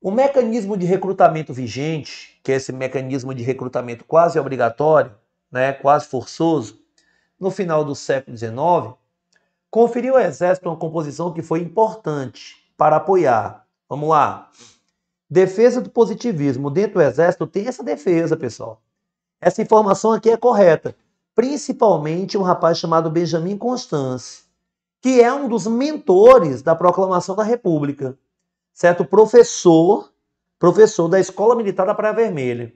O mecanismo de recrutamento vigente, que é esse mecanismo de recrutamento quase obrigatório, né, quase forçoso, no final do século XIX, conferiu ao Exército uma composição que foi importante para apoiar. Vamos lá. Defesa do positivismo dentro do Exército tem essa defesa, pessoal. Essa informação aqui é correta. Principalmente um rapaz chamado Benjamin Constance, que é um dos mentores da proclamação da República, certo? Professor, professor da Escola Militar da Praia Vermelha.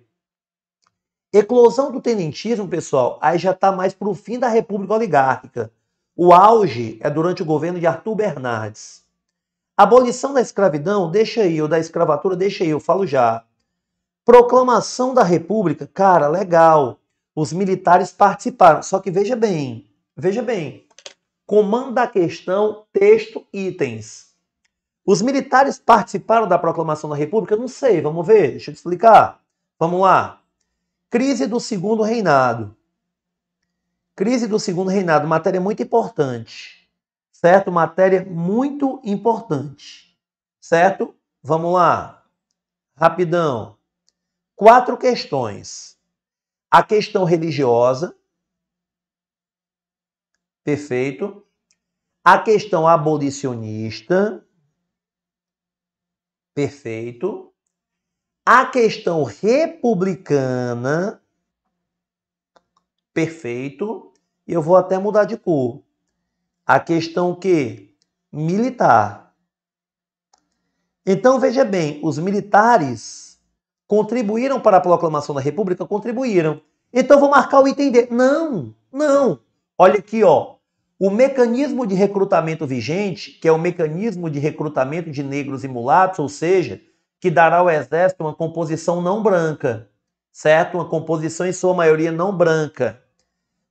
Eclosão do tenentismo, pessoal, aí já está mais para o fim da República Oligárquica. O auge é durante o governo de Arthur Bernardes. abolição da escravidão, deixa aí, ou da escravatura, deixa aí, eu falo já. Proclamação da República, cara, legal. Os militares participaram. Só que veja bem, veja bem. Comando da questão, texto, itens. Os militares participaram da proclamação da República? Não sei, vamos ver, deixa eu te explicar. Vamos lá. Crise do segundo reinado. Crise do segundo reinado, matéria muito importante. Certo? Matéria muito importante. Certo? Vamos lá. Rapidão quatro questões. A questão religiosa, perfeito. A questão abolicionista, perfeito. A questão republicana, perfeito. E eu vou até mudar de cor. A questão que militar. Então veja bem, os militares contribuíram para a proclamação da República? Contribuíram. Então vou marcar o item D. Não, não. Olha aqui, ó. O mecanismo de recrutamento vigente, que é o mecanismo de recrutamento de negros e mulatos, ou seja, que dará ao exército uma composição não branca, certo? Uma composição em sua maioria não branca.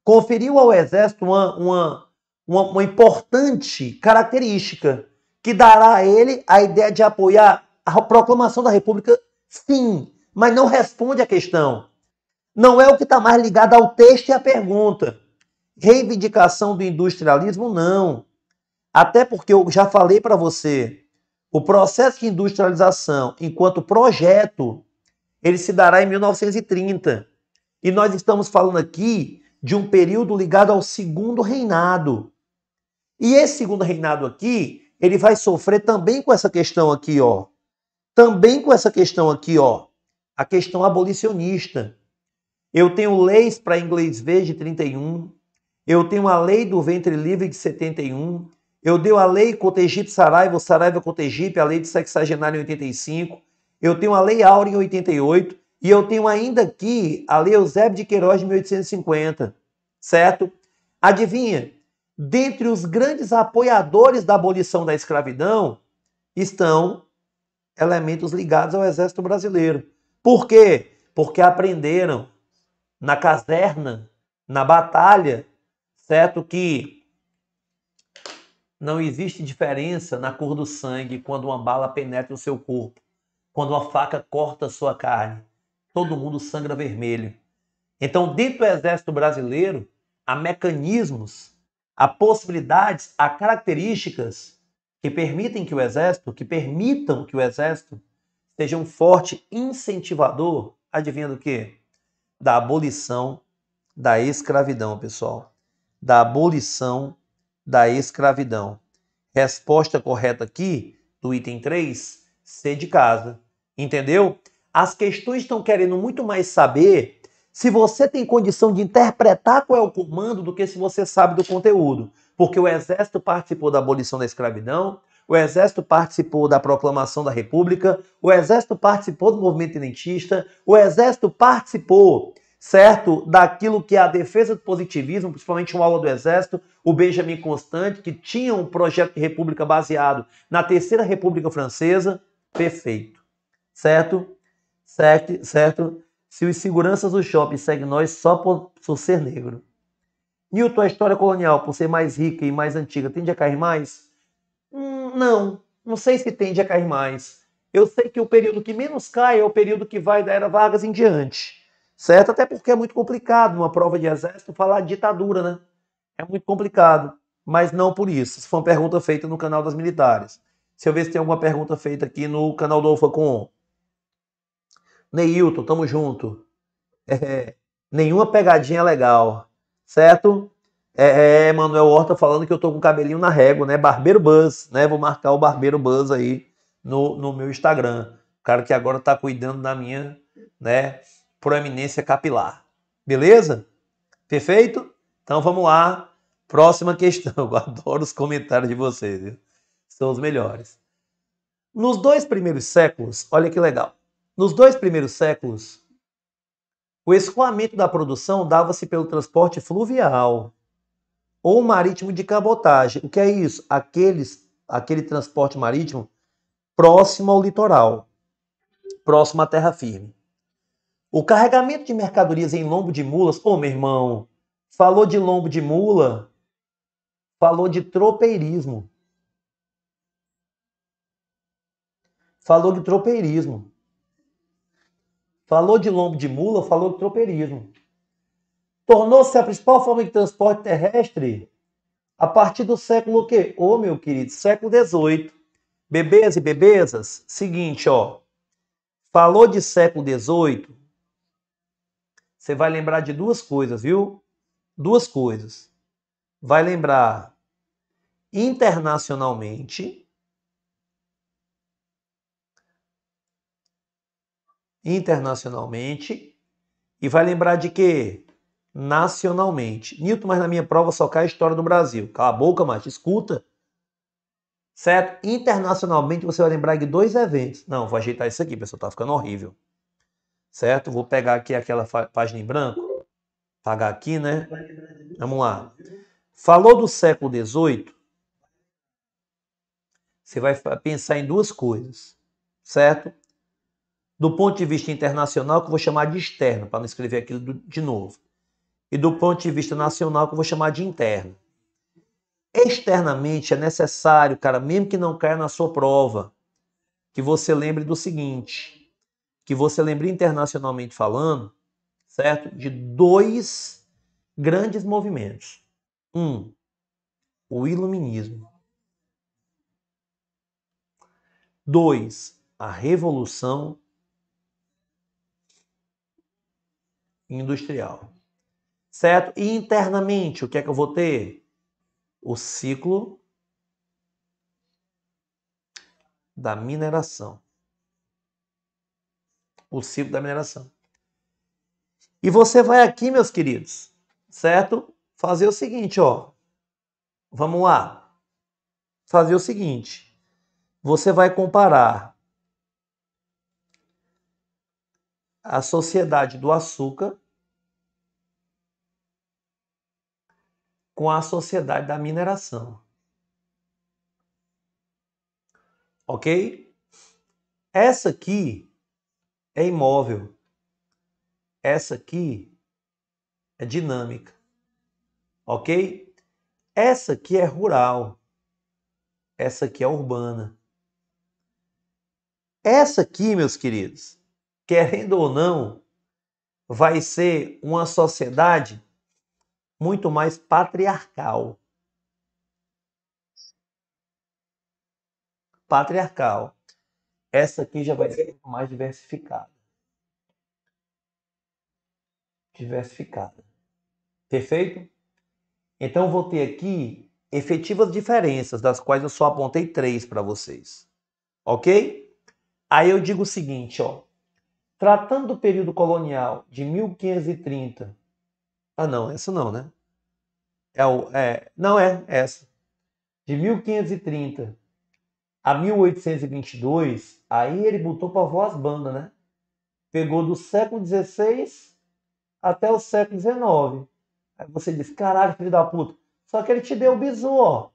Conferiu ao exército uma, uma, uma, uma importante característica que dará a ele a ideia de apoiar a proclamação da República Sim, mas não responde à questão. Não é o que está mais ligado ao texto e à pergunta. Reivindicação do industrialismo, não. Até porque eu já falei para você, o processo de industrialização, enquanto projeto, ele se dará em 1930. E nós estamos falando aqui de um período ligado ao segundo reinado. E esse segundo reinado aqui, ele vai sofrer também com essa questão aqui, ó, também com essa questão aqui, ó, a questão abolicionista. Eu tenho leis para inglês ver de 31, eu tenho a lei do ventre livre de 71, eu dei a lei Cotegip Saraiva, Saraiva Cotegip, a lei de sexagenário em 85, eu tenho a lei Áurea em 88 e eu tenho ainda aqui a lei Eusébio de Queiroz de 1850, certo? Adivinha? Dentre os grandes apoiadores da abolição da escravidão estão elementos ligados ao Exército Brasileiro. Por quê? Porque aprenderam na caserna, na batalha, certo? Que não existe diferença na cor do sangue quando uma bala penetra o seu corpo, quando uma faca corta a sua carne. Todo mundo sangra vermelho. Então, dentro do Exército Brasileiro, há mecanismos, há possibilidades, há características que permitem que o exército, que permitam que o exército seja um forte incentivador, adivinha do quê? Da abolição da escravidão, pessoal. Da abolição da escravidão. Resposta correta aqui do item 3, C de casa. Entendeu? As questões estão querendo muito mais saber se você tem condição de interpretar qual é o comando do que se você sabe do conteúdo porque o exército participou da abolição da escravidão, o Exército participou da proclamação da República, o Exército participou do movimento tenentista, o Exército participou, certo, daquilo que é a defesa do positivismo, principalmente uma aula do Exército, o Benjamin Constant, que tinha um projeto de República baseado na Terceira República Francesa, perfeito, certo? Certo, certo? Se os seguranças do shopping seguem nós só por, por ser negro. Newton, a história colonial, por ser mais rica e mais antiga, tende a cair mais? Hum, não, não sei se tende a cair mais. Eu sei que o período que menos cai é o período que vai da Era Vargas em diante, certo? Até porque é muito complicado numa prova de exército falar de ditadura, né? É muito complicado, mas não por isso. Isso foi uma pergunta feita no canal das militares. Se eu ver se tem alguma pergunta feita aqui no canal do Ufa com Neilton, tamo junto. É, nenhuma pegadinha legal certo? É, é Manuel Horta falando que eu tô com o cabelinho na régua, né? Barbeiro Buzz, né? Vou marcar o Barbeiro Buzz aí no, no meu Instagram. O cara que agora tá cuidando da minha, né? Proeminência capilar. Beleza? Perfeito? Então vamos lá. Próxima questão. Eu adoro os comentários de vocês, viu? São os melhores. Nos dois primeiros séculos, olha que legal. Nos dois primeiros séculos, o escoamento da produção dava-se pelo transporte fluvial ou marítimo de cabotagem. O que é isso? Aqueles, aquele transporte marítimo próximo ao litoral, próximo à terra firme. O carregamento de mercadorias em lombo de mulas, ô oh, meu irmão, falou de lombo de mula, falou de tropeirismo. Falou de tropeirismo. Falou de lombo de mula, falou de tropeirismo. Tornou-se a principal forma de transporte terrestre a partir do século o quê? Ô, oh, meu querido, século XVIII. Bebês e bebezas, seguinte, ó. Falou de século XVIII, você vai lembrar de duas coisas, viu? Duas coisas. Vai lembrar internacionalmente internacionalmente e vai lembrar de quê? Nacionalmente. Nilton, mas na minha prova só cai a história do Brasil. Cala a boca, macho, escuta. Certo? Internacionalmente você vai lembrar de dois eventos. Não, vou ajeitar isso aqui, pessoal, tá ficando horrível. Certo? Vou pegar aqui aquela página em branco. Apagar aqui, né? Vamos lá. Falou do século XVIII. Você vai pensar em duas coisas, certo? do ponto de vista internacional, que eu vou chamar de externo, para não escrever aquilo de novo, e do ponto de vista nacional, que eu vou chamar de interno. Externamente é necessário, cara, mesmo que não caia na sua prova, que você lembre do seguinte, que você lembre internacionalmente falando, certo? De dois grandes movimentos. Um, o iluminismo. Dois, a revolução industrial. Certo? E internamente, o que é que eu vou ter? O ciclo da mineração. O ciclo da mineração. E você vai aqui, meus queridos, certo? Fazer o seguinte, ó. Vamos lá. Fazer o seguinte. Você vai comparar a Sociedade do Açúcar com a Sociedade da Mineração. Ok? Essa aqui é imóvel. Essa aqui é dinâmica. Ok? Essa aqui é rural. Essa aqui é urbana. Essa aqui, meus queridos, querendo ou não, vai ser uma sociedade muito mais patriarcal. Patriarcal. Essa aqui já vai ser mais diversificada. Diversificada. Perfeito? Então, vou ter aqui efetivas diferenças, das quais eu só apontei três para vocês. Ok? Aí eu digo o seguinte, ó. Tratando do período colonial de 1530. Ah, não, essa não, né? É, o, é, não é, é essa. De 1530 a 1822, aí ele botou para voar as bandas, né? Pegou do século XVI até o século XIX. Aí você diz, caralho, filho da puta. Só que ele te deu o bizu, ó.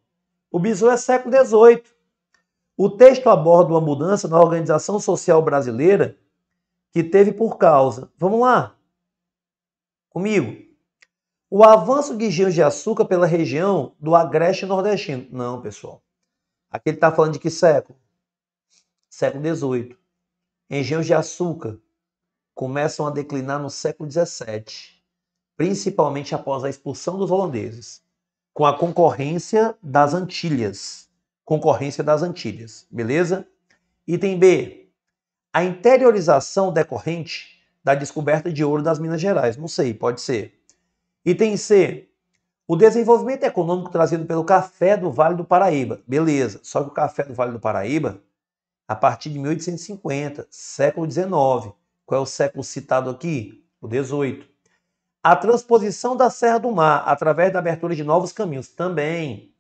O bizu é século XVIII. O texto aborda uma mudança na organização social brasileira que teve por causa. Vamos lá? Comigo. O avanço de engenhos de açúcar pela região do Agreste Nordestino. Não, pessoal. Aqui ele está falando de que século? Século XVIII. Engenhos de açúcar começam a declinar no século XVII, principalmente após a expulsão dos holandeses, com a concorrência das Antilhas. Concorrência das Antilhas, beleza? Item B a interiorização decorrente da descoberta de ouro das Minas Gerais. Não sei, pode ser. Item C. O desenvolvimento econômico trazido pelo café do Vale do Paraíba. Beleza, só que o café do Vale do Paraíba, a partir de 1850, século XIX. Qual é o século citado aqui? O 18. A transposição da Serra do Mar através da abertura de novos caminhos também.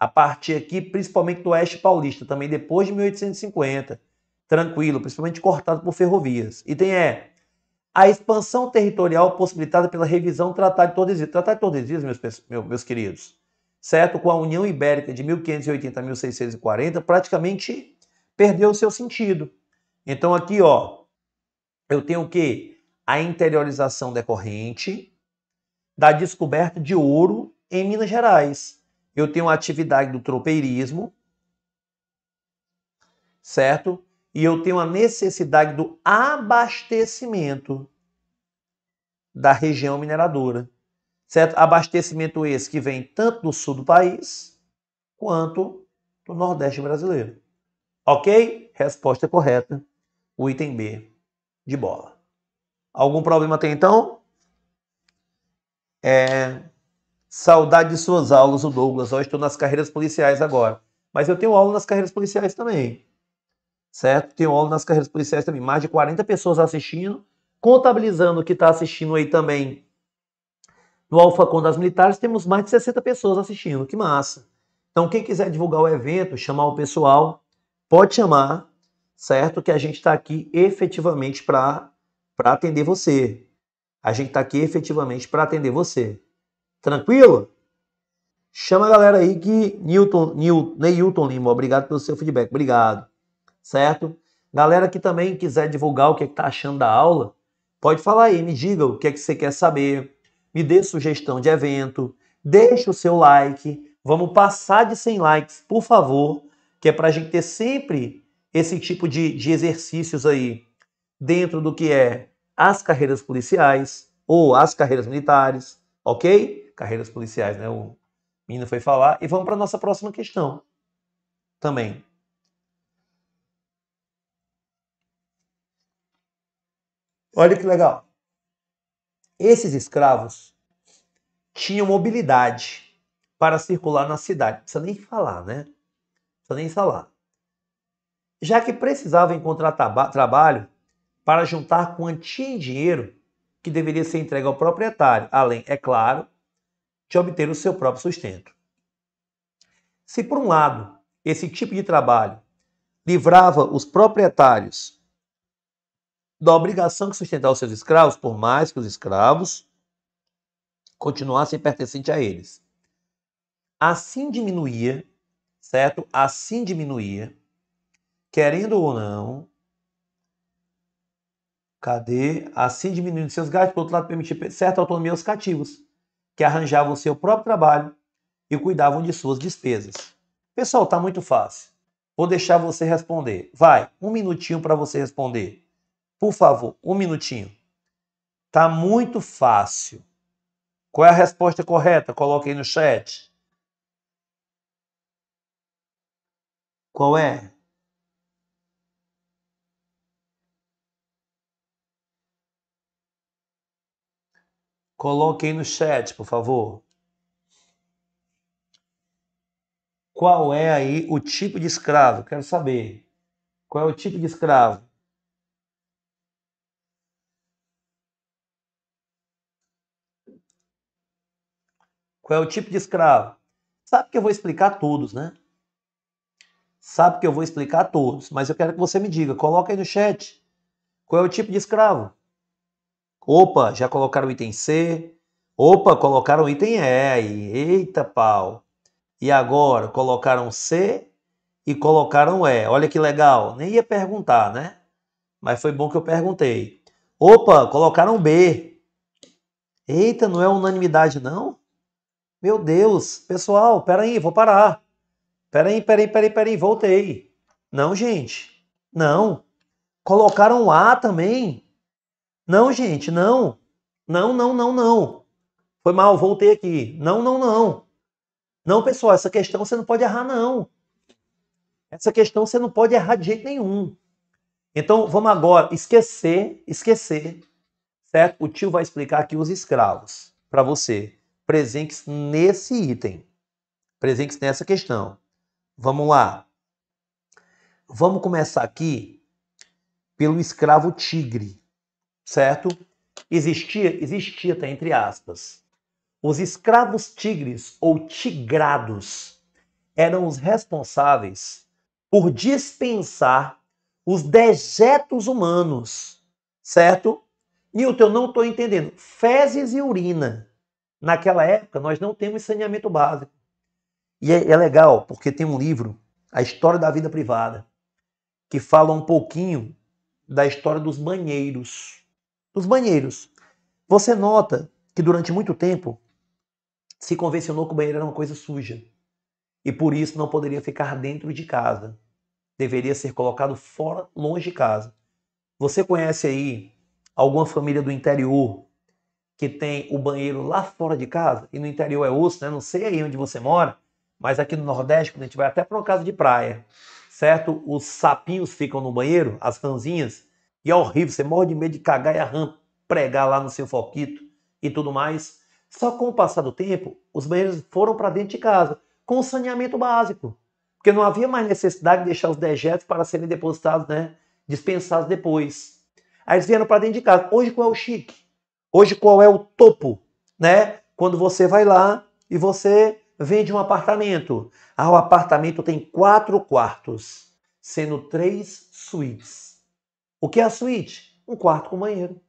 A partir aqui, principalmente do Oeste Paulista, também depois de 1850 tranquilo, principalmente cortado por ferrovias. Item é a expansão territorial possibilitada pela revisão do Tratado de Tordesilhas. Tratado de Tordesilhas, meus, meus queridos, certo? Com a União Ibérica de 1580 a 1640, praticamente perdeu o seu sentido. Então aqui, ó, eu tenho o quê? A interiorização decorrente da descoberta de ouro em Minas Gerais. Eu tenho a atividade do tropeirismo, certo? e eu tenho a necessidade do abastecimento da região mineradora. Certo? Abastecimento esse que vem tanto do sul do país quanto do Nordeste brasileiro. Ok? Resposta correta. O item B de bola. Algum problema tem então? É... Saudade de suas aulas, o Douglas. Eu estou nas carreiras policiais agora. Mas eu tenho aula nas carreiras policiais também certo? Tem aula nas carreiras policiais também, mais de 40 pessoas assistindo, contabilizando o que está assistindo aí também no com das Militares, temos mais de 60 pessoas assistindo, que massa! Então, quem quiser divulgar o evento, chamar o pessoal, pode chamar, certo? Que a gente está aqui efetivamente para atender você. A gente está aqui efetivamente para atender você. Tranquilo? Chama a galera aí que Newton, Newton, Neilton Lima, obrigado pelo seu feedback. Obrigado certo? Galera que também quiser divulgar o que é está achando da aula, pode falar aí, me diga o que é que você quer saber, me dê sugestão de evento, deixe o seu like, vamos passar de 100 likes, por favor, que é para a gente ter sempre esse tipo de, de exercícios aí dentro do que é as carreiras policiais ou as carreiras militares, ok? Carreiras policiais, né? O menino foi falar. E vamos para a nossa próxima questão também. Olha que legal. Esses escravos tinham mobilidade para circular na cidade. Não precisa nem falar, né? Não precisa nem falar. Já que precisavam encontrar trabalho para juntar quantia em dinheiro que deveria ser entregue ao proprietário, além, é claro, de obter o seu próprio sustento. Se, por um lado, esse tipo de trabalho livrava os proprietários da obrigação que sustentar os seus escravos, por mais que os escravos continuassem pertencentes a eles. Assim diminuía, certo? Assim diminuía, querendo ou não, cadê? Assim diminuindo seus gastos, por outro lado, permitir certa autonomia aos cativos, que arranjavam seu próprio trabalho e cuidavam de suas despesas. Pessoal, tá muito fácil. Vou deixar você responder. Vai, um minutinho para você responder. Por favor, um minutinho. Tá muito fácil. Qual é a resposta correta? Coloque aí no chat. Qual é? Coloque aí no chat, por favor. Qual é aí o tipo de escravo? Quero saber. Qual é o tipo de escravo? Qual é o tipo de escravo? Sabe que eu vou explicar todos, né? Sabe que eu vou explicar todos, mas eu quero que você me diga, coloca aí no chat. Qual é o tipo de escravo? Opa, já colocaram o item C. Opa, colocaram o item E. Eita pau. E agora colocaram C e colocaram E. Olha que legal. Nem ia perguntar, né? Mas foi bom que eu perguntei. Opa, colocaram B. Eita, não é unanimidade não? Meu Deus, pessoal, peraí, vou parar. Peraí, peraí, peraí, peraí, voltei. Não, gente, não. Colocaram A também. Não, gente, não. Não, não, não, não. Foi mal, voltei aqui. Não, não, não. Não, pessoal, essa questão você não pode errar, não. Essa questão você não pode errar de jeito nenhum. Então, vamos agora esquecer, esquecer, certo? O tio vai explicar aqui os escravos para você presentes nesse item, presentes nessa questão. Vamos lá. Vamos começar aqui pelo escravo tigre, certo? Existia, existia, tá, entre aspas. Os escravos tigres ou tigrados eram os responsáveis por dispensar os dejetos humanos, certo? Newton, eu não estou entendendo. Fezes e urina. Naquela época, nós não temos saneamento básico. E é, é legal, porque tem um livro, A História da Vida Privada, que fala um pouquinho da história dos banheiros. Dos banheiros. Você nota que durante muito tempo se convencionou que o banheiro era uma coisa suja e por isso não poderia ficar dentro de casa. Deveria ser colocado fora, longe de casa. Você conhece aí alguma família do interior que tem o banheiro lá fora de casa, e no interior é osso, né? Não sei aí onde você mora, mas aqui no Nordeste, quando a gente vai até para uma casa de praia, certo? Os sapinhos ficam no banheiro, as ranzinhas, e é horrível, você morre de medo de cagar e a pregar lá no seu foquito e tudo mais. Só com o passar do tempo, os banheiros foram para dentro de casa, com saneamento básico, porque não havia mais necessidade de deixar os dejetos para serem depositados, né? Dispensados depois. Aí eles vieram para dentro de casa. Hoje qual é o chique? Hoje, qual é o topo? Né? Quando você vai lá e você vende um apartamento. Ah, o apartamento tem quatro quartos, sendo três suítes. O que é a suíte? Um quarto com banheiro.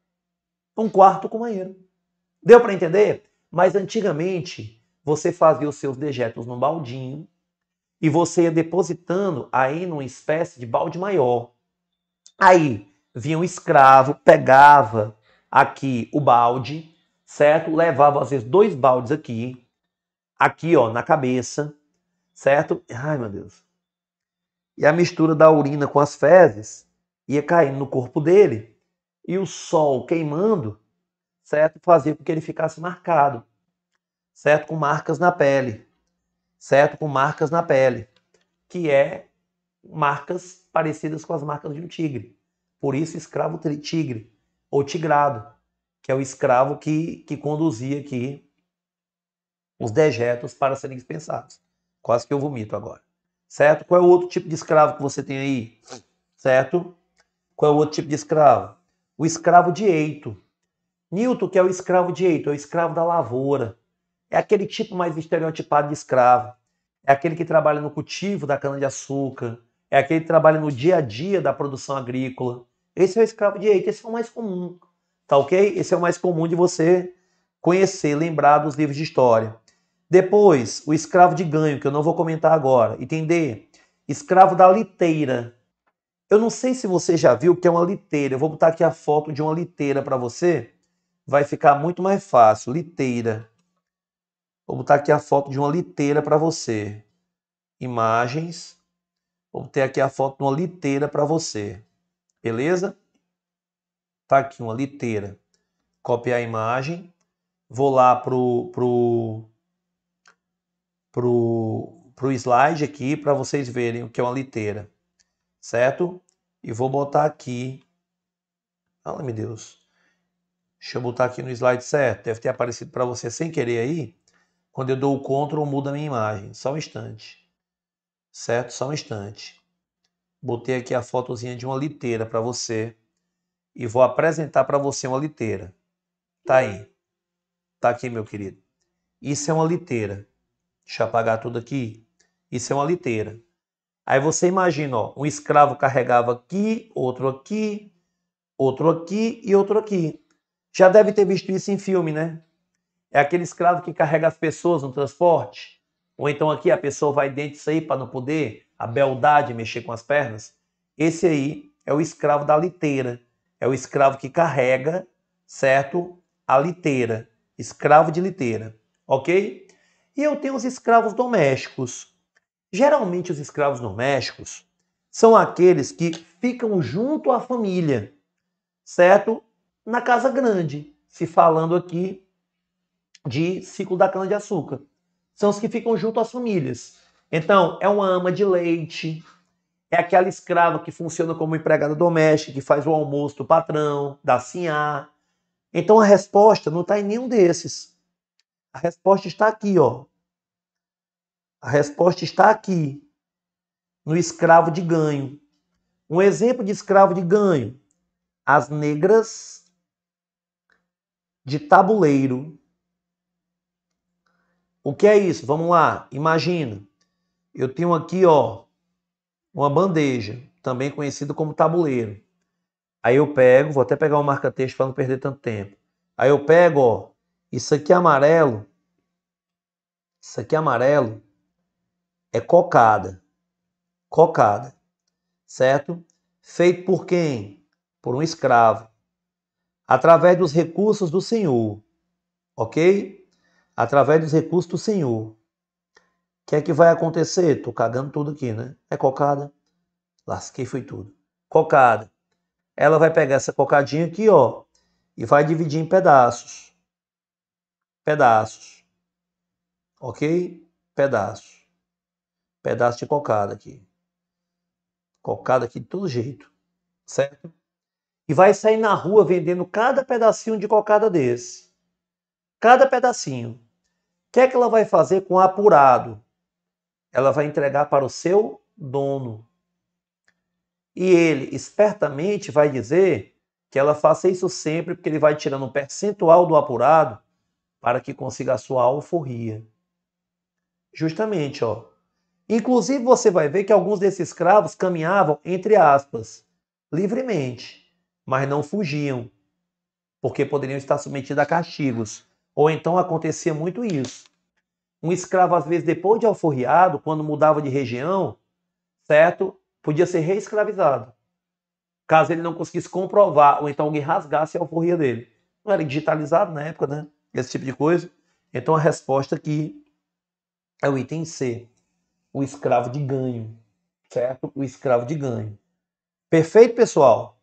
Um quarto com banheiro. Deu para entender? Mas antigamente, você fazia os seus dejetos num baldinho e você ia depositando aí numa espécie de balde maior. Aí vinha um escravo, pegava aqui o balde, certo? Levava às vezes dois baldes aqui, aqui ó, na cabeça, certo? Ai meu Deus. E a mistura da urina com as fezes ia caindo no corpo dele e o sol queimando, certo? Fazia com que ele ficasse marcado, certo? Com marcas na pele, certo? Com marcas na pele, que é marcas parecidas com as marcas de um tigre. Por isso, escravo tigre ou tigrado, que é o escravo que, que conduzia aqui os dejetos para serem dispensados. Quase que eu vomito agora. Certo? Qual é o outro tipo de escravo que você tem aí? Certo? Qual é o outro tipo de escravo? O escravo de eito. Newton, que é o escravo de eito, é o escravo da lavoura. É aquele tipo mais estereotipado de escravo. É aquele que trabalha no cultivo da cana-de-açúcar. É aquele que trabalha no dia a dia da produção agrícola esse é o escravo de direito, esse é o mais comum, tá ok? Esse é o mais comum de você conhecer, lembrar dos livros de história. Depois, o escravo de ganho, que eu não vou comentar agora. Entender? Escravo da liteira. Eu não sei se você já viu que é uma liteira. Eu vou botar aqui a foto de uma liteira para você. Vai ficar muito mais fácil. Liteira. Vou botar aqui a foto de uma liteira para você. Imagens. Vou ter aqui a foto de uma liteira para você. Beleza? Tá aqui uma liteira. Copiar a imagem. Vou lá pro pro pro, pro slide aqui para vocês verem o que é uma liteira. Certo? E vou botar aqui. Fala, meu Deus. Deixa eu botar aqui no slide certo. Deve ter aparecido para você sem querer aí. Quando eu dou o Ctrl, muda a minha imagem. Só um instante. Certo? Só um instante botei aqui a fotozinha de uma liteira para você e vou apresentar para você uma liteira. Tá aí. Tá aqui, meu querido. Isso é uma liteira. Deixa eu apagar tudo aqui. Isso é uma liteira. Aí você imagina, ó, um escravo carregava aqui, outro aqui, outro aqui e outro aqui. Já deve ter visto isso em filme, né? É aquele escravo que carrega as pessoas no transporte. Ou então aqui a pessoa vai dentro disso aí para não poder a beldade mexer com as pernas, esse aí é o escravo da liteira, é o escravo que carrega, certo? A liteira, escravo de liteira, ok? E eu tenho os escravos domésticos. Geralmente os escravos domésticos são aqueles que ficam junto à família, certo? Na casa grande, se falando aqui de ciclo da cana-de-açúcar. São os que ficam junto às famílias. Então, é uma ama de leite, é aquela escrava que funciona como empregada doméstica, que faz o almoço do patrão, da sinhá. Então a resposta não está em nenhum desses. A resposta está aqui, ó. A resposta está aqui, no escravo de ganho. Um exemplo de escravo de ganho: as negras de tabuleiro. O que é isso? Vamos lá, imagina. Eu tenho aqui, ó, uma bandeja, também conhecido como tabuleiro. Aí eu pego, vou até pegar o um marca-texto para não perder tanto tempo. Aí eu pego, ó, isso aqui é amarelo, isso aqui é amarelo é cocada. Cocada. Certo? Feito por quem? Por um escravo. Através dos recursos do Senhor. Ok? Através dos recursos do Senhor que é que vai acontecer? Tô cagando tudo aqui, né? É cocada. Lasquei, foi tudo. Cocada. Ela vai pegar essa cocadinha aqui, ó, e vai dividir em pedaços. Pedaços. Ok? Pedaços. Pedaço de cocada aqui. Cocada aqui de todo jeito. Certo? E vai sair na rua vendendo cada pedacinho de cocada desse. Cada pedacinho. O que é que ela vai fazer com apurado? ela vai entregar para o seu dono. E ele espertamente vai dizer que ela faça isso sempre, porque ele vai tirando um percentual do apurado para que consiga a sua alforria. Justamente, ó. Inclusive, você vai ver que alguns desses escravos caminhavam, entre aspas, livremente, mas não fugiam, porque poderiam estar submetidos a castigos. Ou então acontecia muito isso. Um escravo, às vezes, depois de alforriado, quando mudava de região, certo? Podia ser reescravizado. Caso ele não conseguisse comprovar, ou então alguém rasgasse a alforria dele. Não era digitalizado na época, né? Esse tipo de coisa. Então a resposta aqui é o item C. O escravo de ganho. Certo? O escravo de ganho. Perfeito, pessoal?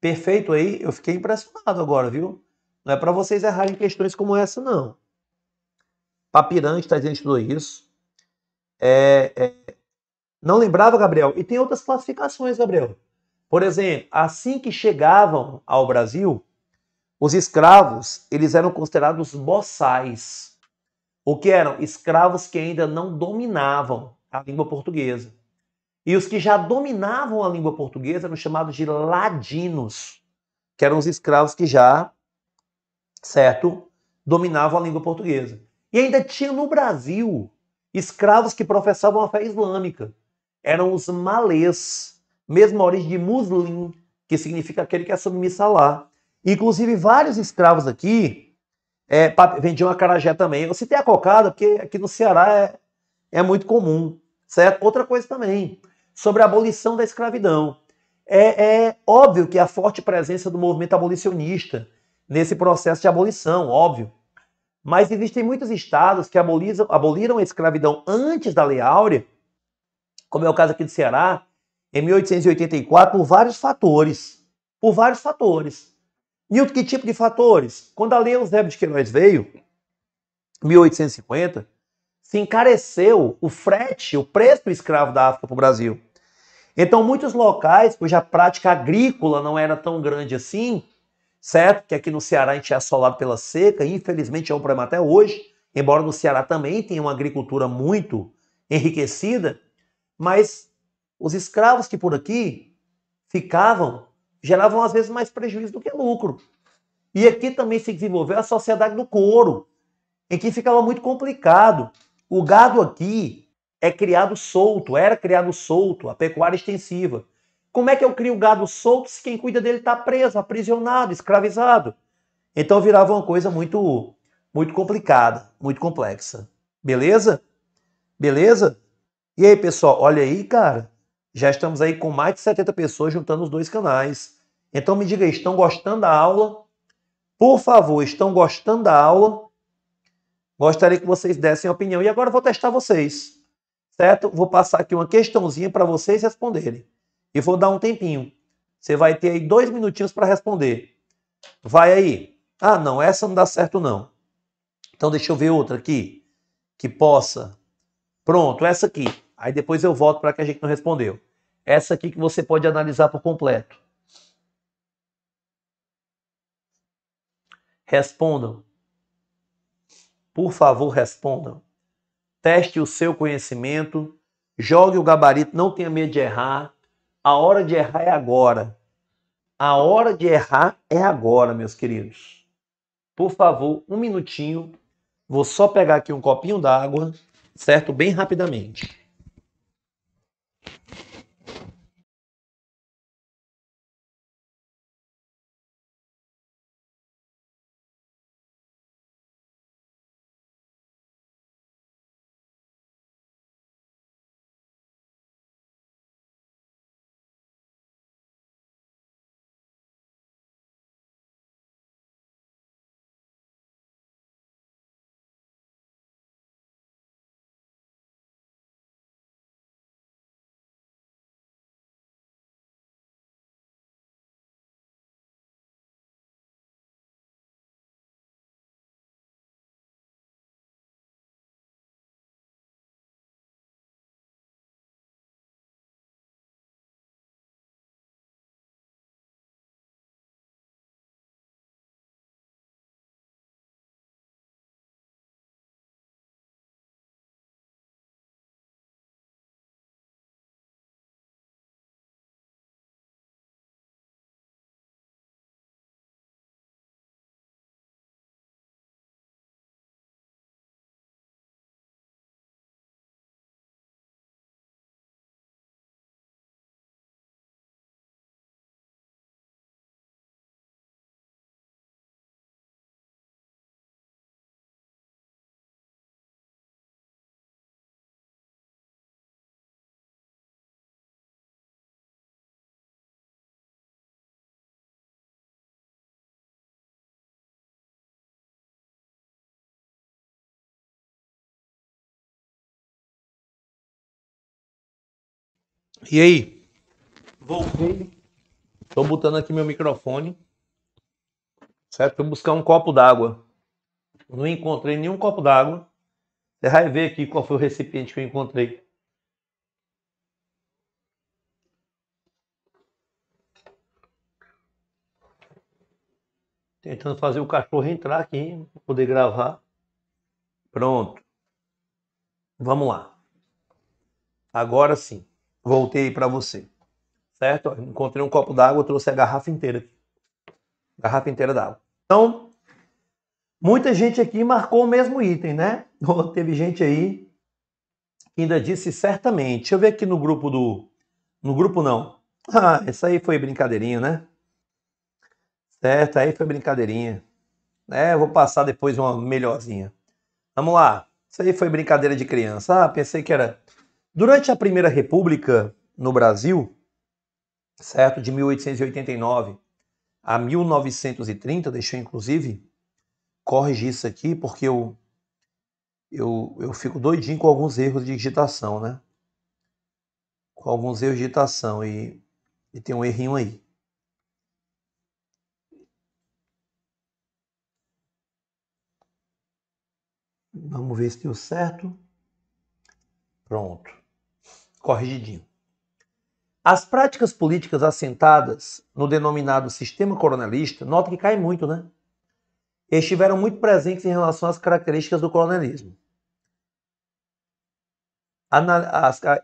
Perfeito aí? Eu fiquei impressionado agora, viu? Não é para vocês errarem questões como essa, não. Papirante está dizendo tudo isso. É, é, não lembrava, Gabriel. E tem outras classificações, Gabriel. Por exemplo, assim que chegavam ao Brasil, os escravos eles eram considerados boçais, o que eram escravos que ainda não dominavam a língua portuguesa. E os que já dominavam a língua portuguesa eram chamados de ladinos, que eram os escravos que já, certo, dominavam a língua portuguesa. E ainda tinha no Brasil escravos que professavam a fé islâmica. Eram os malês, a origem de muslim, que significa aquele que é submisso a lá. Inclusive, vários escravos aqui é, vendiam carajé também. Eu citei a cocada porque aqui no Ceará é, é muito comum, certo? Outra coisa também, sobre a abolição da escravidão. É, é óbvio que a forte presença do movimento abolicionista nesse processo de abolição, óbvio. Mas existem muitos estados que abolizam, aboliram a escravidão antes da Lei Áurea, como é o caso aqui do Ceará, em 1884, por vários fatores. Por vários fatores. E que tipo de fatores? Quando a Lei Eusébio de Queiroz veio, 1850, se encareceu o frete, o preço do escravo da África para o Brasil. Então, muitos locais cuja prática agrícola não era tão grande assim, certo? Que aqui no Ceará a gente é assolado pela seca, infelizmente é um problema até hoje, embora no Ceará também tenha uma agricultura muito enriquecida, mas os escravos que por aqui ficavam geravam às vezes mais prejuízo do que lucro. E aqui também se desenvolveu a sociedade do couro, em que ficava muito complicado. O gado aqui é criado solto, era criado solto, a pecuária extensiva. Como é que eu crio gado solto se quem cuida dele está preso, aprisionado, escravizado? Então virava uma coisa muito, muito complicada, muito complexa. Beleza? Beleza? E aí, pessoal, olha aí, cara. Já estamos aí com mais de 70 pessoas juntando os dois canais. Então me diga aí, estão gostando da aula? Por favor, estão gostando da aula? Gostaria que vocês dessem opinião. E agora eu vou testar vocês, certo? Vou passar aqui uma questãozinha para vocês responderem e vou dar um tempinho. Você vai ter aí dois minutinhos para responder. Vai aí. Ah, não, essa não dá certo não. Então deixa eu ver outra aqui que possa. Pronto, essa aqui. Aí depois eu volto para que a gente não respondeu. Essa aqui que você pode analisar por completo. Respondam. Por favor, respondam. Teste o seu conhecimento, jogue o gabarito, não tenha medo de errar a hora de errar é agora. A hora de errar é agora, meus queridos. Por favor, um minutinho. Vou só pegar aqui um copinho d'água, certo? Bem rapidamente. E aí? Voltei. Tô botando aqui meu microfone. Certo? Fui buscar um copo d'água. Não encontrei nenhum copo d'água. Você vai ver aqui qual foi o recipiente que eu encontrei. Tentando fazer o cachorro entrar aqui, para poder gravar. Pronto. Vamos lá. Agora sim voltei para você. Certo? Encontrei um copo d'água, trouxe a garrafa inteira aqui. Garrafa inteira d'água. Então, muita gente aqui marcou o mesmo item, né? Teve gente aí que ainda disse certamente. Deixa eu ver aqui no grupo do. No grupo não. Ah, isso aí foi brincadeirinha, né? Certo, aí foi brincadeirinha. É, vou passar depois uma melhorzinha. Vamos lá. Isso aí foi brincadeira de criança. Ah, pensei que era Durante a Primeira República no Brasil, certo, de 1889 a 1930, deixa eu inclusive corrigir isso aqui, porque eu, eu, eu fico doidinho com alguns erros de digitação, né? Com alguns erros de digitação e, e tem um errinho aí. Vamos ver se deu certo. Pronto corrigidinho. As práticas políticas assentadas no denominado sistema coronelista, nota que cai muito, né? Estiveram muito presentes em relação às características do coronelismo.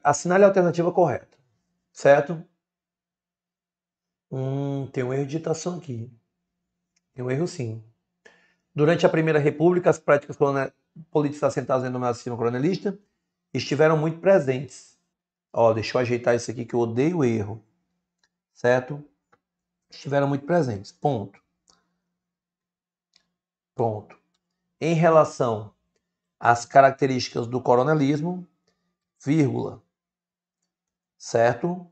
Assinale a alternativa correta, certo? Hum, tem um erro de ditação aqui. Tem um erro sim. Durante a Primeira República, as práticas políticas assentadas no denominado sistema coronelista estiveram muito presentes Ó, deixa eu ajeitar isso aqui que eu odeio erro. Certo? Estiveram muito presentes. Ponto. Ponto. Em relação às características do coronelismo, vírgula. Certo?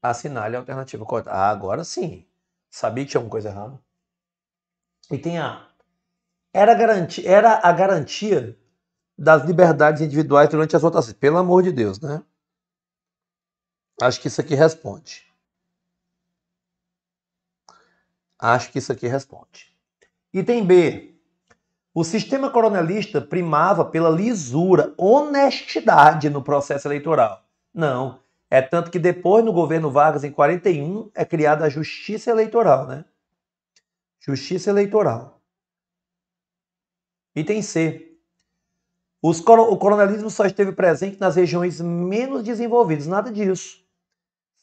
Assinale a alternativa correta. Ah, agora sim. Sabia que tinha alguma coisa errada. E tem a. Era, garanti... Era a garantia das liberdades individuais durante as votações. Pelo amor de Deus, né? Acho que isso aqui responde. Acho que isso aqui responde. Item B. O sistema coronelista primava pela lisura, honestidade no processo eleitoral. Não. É tanto que depois, no governo Vargas, em 41, é criada a justiça eleitoral, né? Justiça eleitoral. Item C. Os, o coronelismo só esteve presente nas regiões menos desenvolvidas. Nada disso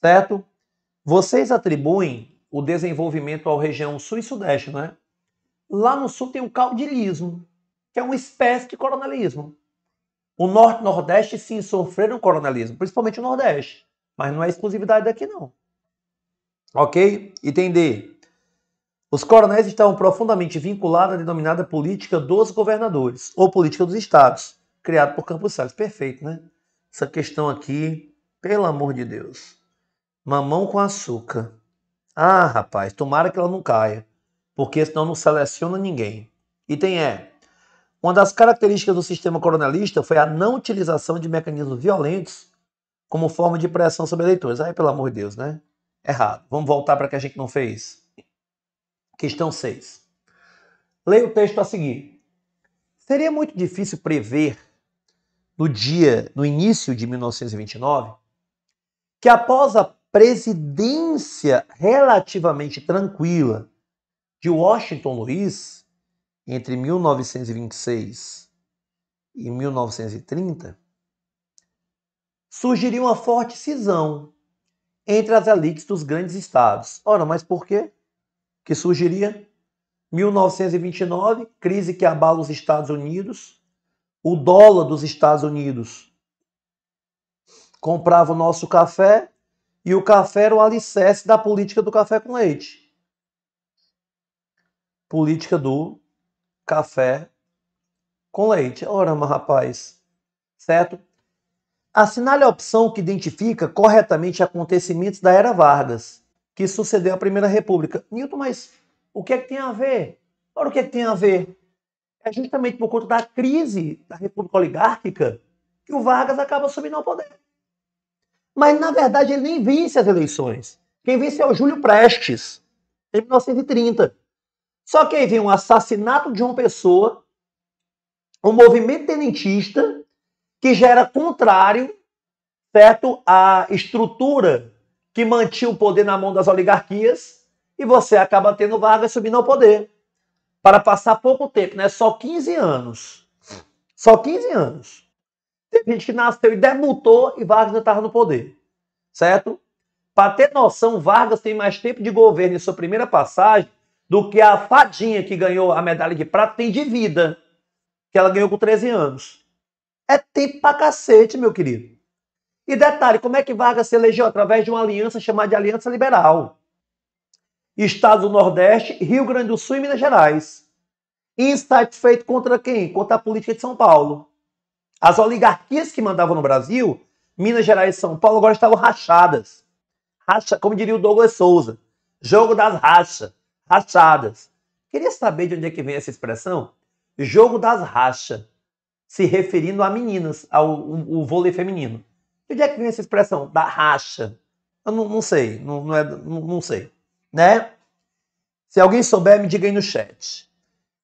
certo? Vocês atribuem o desenvolvimento à região sul e sudeste, né? Lá no sul tem o caudilismo, que é uma espécie de coronelismo. O norte e nordeste sim sofreram coronelismo, principalmente o nordeste, mas não é exclusividade daqui não. OK? Entender. Os coronéis estavam profundamente vinculados à denominada política dos governadores, ou política dos estados, criado por Campos Salles. Perfeito, né? Essa questão aqui, pelo amor de Deus. Mamão com açúcar. Ah, rapaz, tomara que ela não caia, porque senão não seleciona ninguém. Item E. Uma das características do sistema coronelista foi a não utilização de mecanismos violentos como forma de pressão sobre eleitores. Aí, pelo amor de Deus, né? Errado. Vamos voltar para que a gente não fez. Questão 6. Leia o texto a seguir. Seria muito difícil prever no dia, no início de 1929, que após a presidência relativamente tranquila de Washington Luiz entre 1926 e 1930, surgiria uma forte cisão entre as elites dos grandes estados. Ora, mas por quê? Que surgiria 1929, crise que abala os Estados Unidos, o dólar dos Estados Unidos comprava o nosso café e o café era o alicerce da política do café com leite. Política do café com leite. Ora, mas rapaz, certo? Assinale a opção que identifica corretamente acontecimentos da Era Vargas, que sucedeu à Primeira República. Nilton, mas o que é que tem a ver? Ora, o que é que tem a ver? É justamente por conta da crise da República Oligárquica que o Vargas acaba subindo ao poder. Mas, na verdade, ele nem vence as eleições. Quem vence é o Júlio Prestes, em 1930. Só que aí vem um assassinato de uma pessoa, um movimento tenentista, que já era contrário certo, à estrutura que mantinha o poder na mão das oligarquias, e você acaba tendo Vargas subindo ao poder. Para passar pouco tempo, né? Só 15 anos. Só 15 anos. Teve gente que nasceu e debutou e Vargas ainda estava no poder. Certo? Para ter noção, Vargas tem mais tempo de governo em sua primeira passagem do que a fadinha que ganhou a medalha de prata tem de vida, que ela ganhou com 13 anos. É tempo pra cacete, meu querido. E detalhe, como é que Vargas se elegeu? Através de uma aliança chamada de Aliança Liberal. Estados do Nordeste, Rio Grande do Sul e Minas Gerais. feito contra quem? Contra a política de São Paulo. As oligarquias que mandavam no Brasil, Minas Gerais e São Paulo, agora estavam rachadas. Racha, como diria o Douglas Souza, jogo das rachas, rachadas. Queria saber de onde é que vem essa expressão? Jogo das rachas, se referindo a meninas, ao vôlei feminino. De onde é que vem essa expressão? Da racha. Eu não, não sei, não, não, é, não, não sei. Né? Se alguém souber, me diga aí no chat.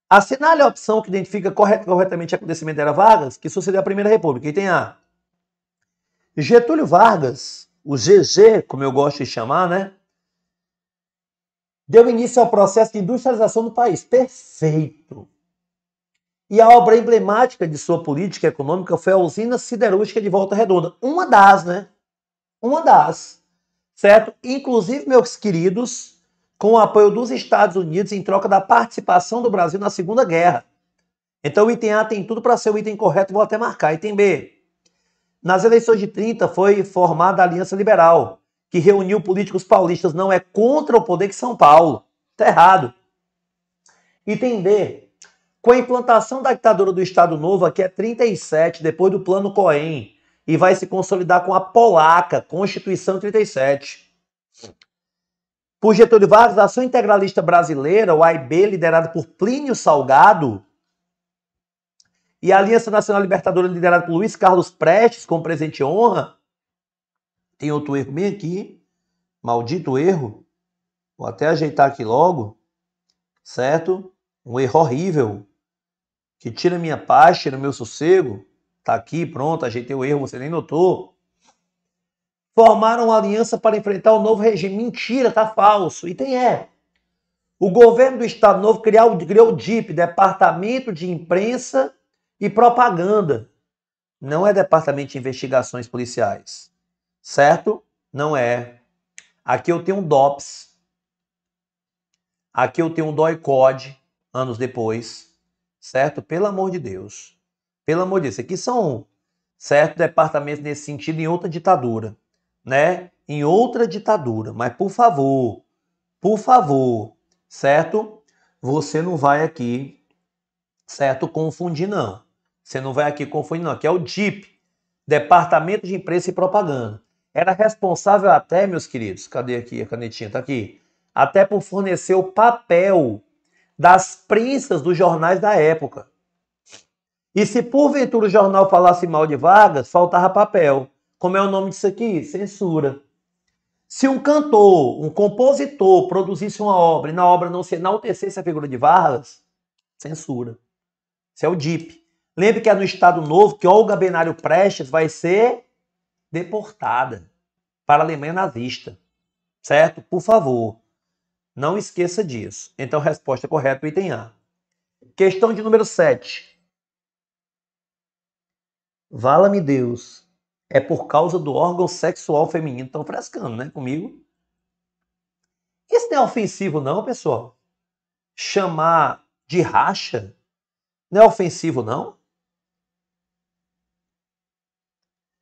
Assinale a opção que identifica corretamente o acontecimento era Vargas, que sucedeu a Primeira República. E tem a Getúlio Vargas, o GG, como eu gosto de chamar, né? Deu início ao processo de industrialização do país. Perfeito. E a obra emblemática de sua política econômica foi a usina siderúrgica de Volta Redonda. Uma das, né? Uma das. Certo? Inclusive, meus queridos, com o apoio dos Estados Unidos em troca da participação do Brasil na Segunda Guerra. Então o item A tem tudo para ser o item correto, vou até marcar. Item B. Nas eleições de 30 foi formada a Aliança Liberal, que reuniu políticos paulistas, não é contra o poder de São Paulo. Está errado. Item D. Com a implantação da ditadura do Estado Novo, aqui é 37, depois do Plano Cohen, e vai se consolidar com a Polaca, Constituição 37 por Getúlio Vargas, a ação integralista brasileira, o AIB, liderada por Plínio Salgado, e a Aliança Nacional Libertadora, liderada por Luiz Carlos Prestes, com presente honra. Tem outro erro bem aqui, maldito erro. Vou até ajeitar aqui logo, certo? Um erro horrível, que tira minha paz, tira meu sossego. Tá aqui, pronto, ajeitei o erro, você nem notou formaram aliança para enfrentar o novo regime. Mentira, tá falso. E tem é. O governo do Estado Novo criou, criou o DIP, Departamento de Imprensa e Propaganda. Não é Departamento de Investigações Policiais. Certo? Não é. Aqui eu tenho um DOPS. Aqui eu tenho um DOI-COD, anos depois. Certo? Pelo amor de Deus. Pelo amor de Deus. Aqui são, certo, departamentos nesse sentido em outra ditadura né, em outra ditadura. Mas por favor, por favor, certo? Você não vai aqui, certo? Confundir não. Você não vai aqui confundir não. Aqui é o DIP, Departamento de Imprensa e Propaganda. Era responsável até, meus queridos, cadê aqui a canetinha? Tá aqui. Até por fornecer o papel das prensas dos jornais da época. E se porventura o jornal falasse mal de Vargas, faltava papel. Como é o nome disso aqui? Censura. Se um cantor, um compositor produzisse uma obra e na obra não se enaltecesse a figura de Vargas, censura. Isso é o DIP. Lembre que é no Estado Novo que Olga Benário Prestes vai ser deportada para a Alemanha nazista. Certo? Por favor, não esqueça disso. Então, resposta correta, item A. Questão de número 7. Vala-me Deus é por causa do órgão sexual feminino. Estão frescando, né? Comigo. Isso não é ofensivo, não, pessoal. Chamar de racha não é ofensivo, não?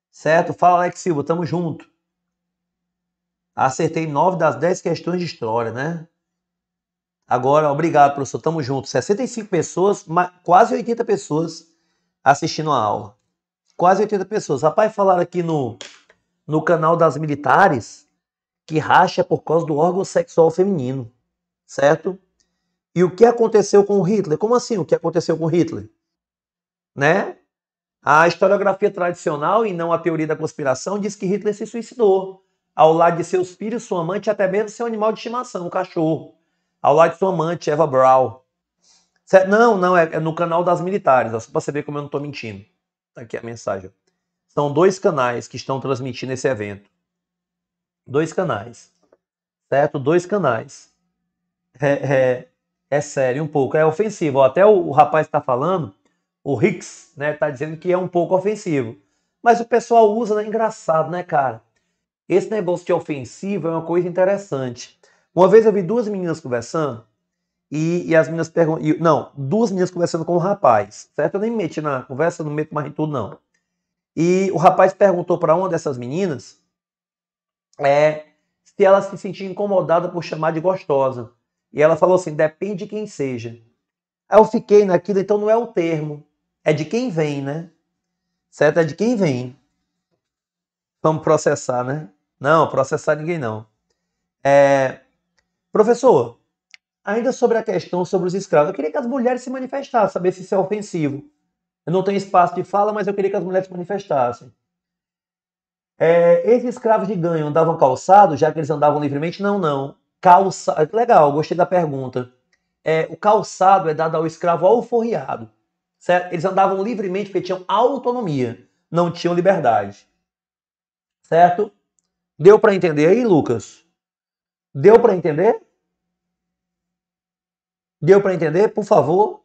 Certo? Fala, Alex Silva, tamo junto. Acertei nove das dez questões de história, né? Agora, obrigado, professor. Tamo junto. 65 pessoas, quase 80 pessoas assistindo a aula quase 80 pessoas. Rapaz, falaram aqui no, no canal das militares que racha por causa do órgão sexual feminino, certo? E o que aconteceu com Hitler? Como assim o que aconteceu com Hitler? Né? A historiografia tradicional, e não a teoria da conspiração, diz que Hitler se suicidou ao lado de seus filhos, sua amante e até mesmo seu animal de estimação, o cachorro. Ao lado de sua amante, Eva Braun. Não, não, é, é, no canal das militares, só para você ver como eu não estou mentindo. Está aqui a mensagem. São dois canais que estão transmitindo esse evento. Dois canais. Certo? Dois canais. É, é, é sério um pouco. É ofensivo. Até o, o rapaz está falando, o Hicks, né? Está dizendo que é um pouco ofensivo. Mas o pessoal usa, né? Engraçado, né, cara? Esse negócio de ofensivo é uma coisa interessante. Uma vez eu vi duas meninas conversando e, e as meninas perguntam. Não, duas meninas conversando com o um rapaz, certo? Eu nem me meti na conversa, não meto mais em tudo, não. E o rapaz perguntou para uma dessas meninas é, se ela se sentia incomodada por chamar de gostosa. E ela falou assim: depende de quem seja. Aí eu fiquei naquilo, então não é o termo, é de quem vem, né? Certo? É de quem vem. Vamos processar, né? Não, processar ninguém não. É, professor, Ainda sobre a questão sobre os escravos, eu queria que as mulheres se manifestassem, saber se isso é ofensivo. Eu não tenho espaço de fala, mas eu queria que as mulheres se manifestassem. É, esses escravos de ganho andavam calçados, já que eles andavam livremente? Não, não. Calça... Legal, gostei da pergunta. É, o calçado é dado ao escravo alforriado. Certo? Eles andavam livremente porque tinham autonomia, não tinham liberdade. Certo? Deu para entender aí, Lucas? Deu para entender? Deu para entender? Por favor.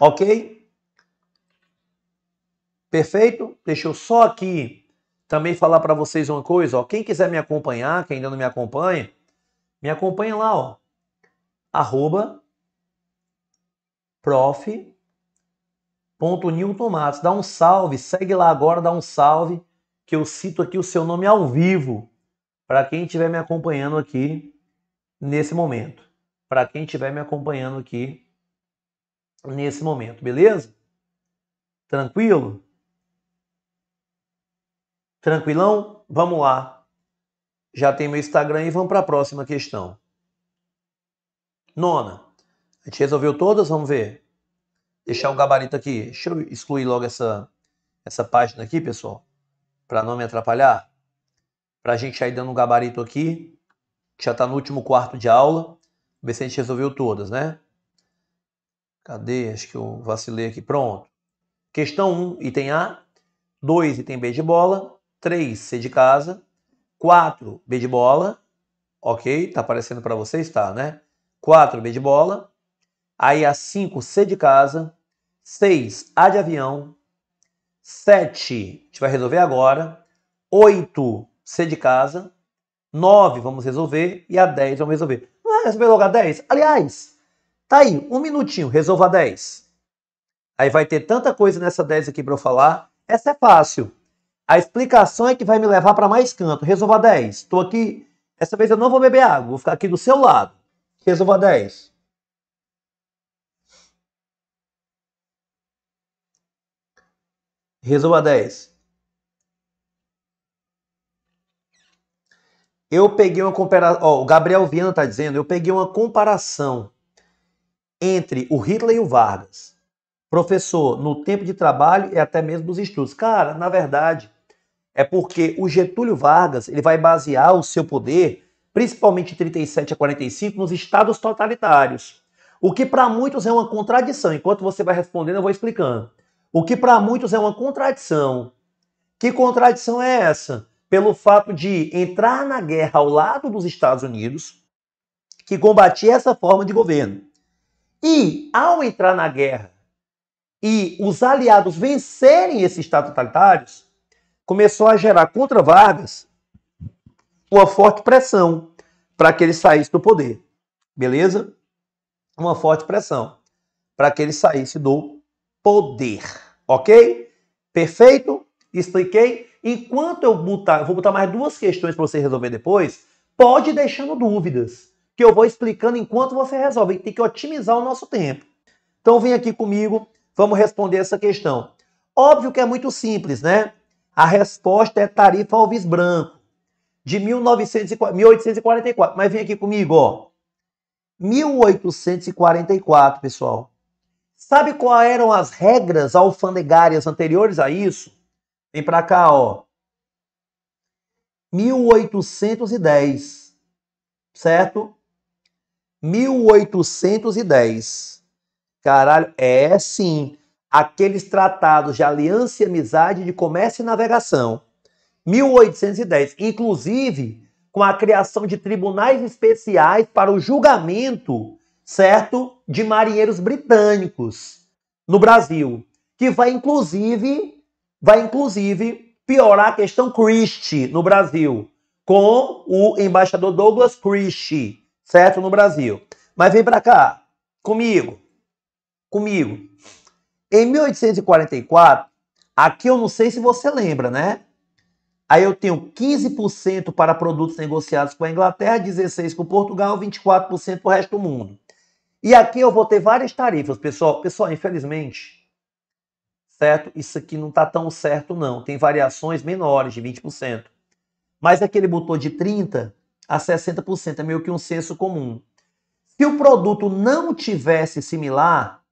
Ok? Perfeito? Deixa eu só aqui também falar para vocês uma coisa. Ó. Quem quiser me acompanhar, quem ainda não me acompanha, me acompanha lá. Ó. Arroba prof. Newton Matos. Dá um salve, segue lá agora, dá um salve, que eu cito aqui o seu nome ao vivo, para quem estiver me acompanhando aqui nesse momento. Para quem estiver me acompanhando aqui nesse momento, beleza? Tranquilo? Tranquilão? Vamos lá. Já tem meu Instagram e vamos para a próxima questão. Nona. A gente resolveu todas, vamos ver. Deixar o gabarito aqui. Deixa eu excluir logo essa, essa página aqui, pessoal, para não me atrapalhar. Para a gente ir dando um gabarito aqui já está no último quarto de aula. Ver se a gente resolveu todas, né? Cadê? Acho que eu vacilei aqui. Pronto. Questão 1, item A. 2, item B de bola. 3, C de casa. 4, B de bola. Ok? Tá aparecendo para vocês? Tá, né? 4, B de bola. Aí a 5, C de casa. 6, A de avião. 7, a gente vai resolver agora. 8, C de casa. 9 vamos resolver e a 10 vamos resolver. Não Ah, resolver logo a 10? Aliás, tá aí, um minutinho, resolva a 10. Aí vai ter tanta coisa nessa 10 aqui para eu falar. Essa é fácil. A explicação é que vai me levar para mais canto. Resolva 10. Estou aqui. Essa vez eu não vou beber água, vou ficar aqui do seu lado. Resolva 10. Resolva 10. Eu peguei uma comparação. Oh, o Gabriel Viana está dizendo: eu peguei uma comparação entre o Hitler e o Vargas. Professor, no tempo de trabalho e até mesmo nos estudos. Cara, na verdade, é porque o Getúlio Vargas ele vai basear o seu poder, principalmente de 37 a 45, nos estados totalitários. O que para muitos é uma contradição. Enquanto você vai respondendo, eu vou explicando. O que para muitos é uma contradição. Que contradição é essa? pelo fato de entrar na guerra ao lado dos Estados Unidos, que combatia essa forma de governo. E, ao entrar na guerra e os aliados vencerem esse Estado totalitários, começou a gerar contra Vargas uma forte pressão para que ele saísse do poder. Beleza? Uma forte pressão para que ele saísse do poder. Ok? Perfeito? Expliquei. Enquanto eu botar, vou botar mais duas questões para você resolver depois, pode ir deixando dúvidas, que eu vou explicando enquanto você resolve. Tem que otimizar o nosso tempo. Então vem aqui comigo, vamos responder essa questão. Óbvio que é muito simples, né? A resposta é tarifa Alves Branco, de 1844. Mas vem aqui comigo, ó. 1844, pessoal. Sabe quais eram as regras alfandegárias anteriores a isso? Vem para cá, ó. 1810. Certo? 1810. Caralho, é sim. Aqueles tratados de aliança e amizade de comércio e navegação. 1810. Inclusive, com a criação de tribunais especiais para o julgamento, certo? De marinheiros britânicos no Brasil. Que vai, inclusive, vai inclusive piorar a questão Christie no Brasil, com o embaixador Douglas Christie, certo? No Brasil. Mas vem para cá, comigo, comigo. Em 1844, aqui eu não sei se você lembra, né? Aí eu tenho 15% para produtos negociados com a Inglaterra, 16% com Portugal, 24% para o resto do mundo. E aqui eu vou ter várias tarifas, pessoal. Pessoal, infelizmente, certo? Isso aqui não está tão certo, não. Tem variações menores, de 20%. Mas aquele é botou de 30% a 60% é meio que um senso comum. Se o produto não tivesse similar,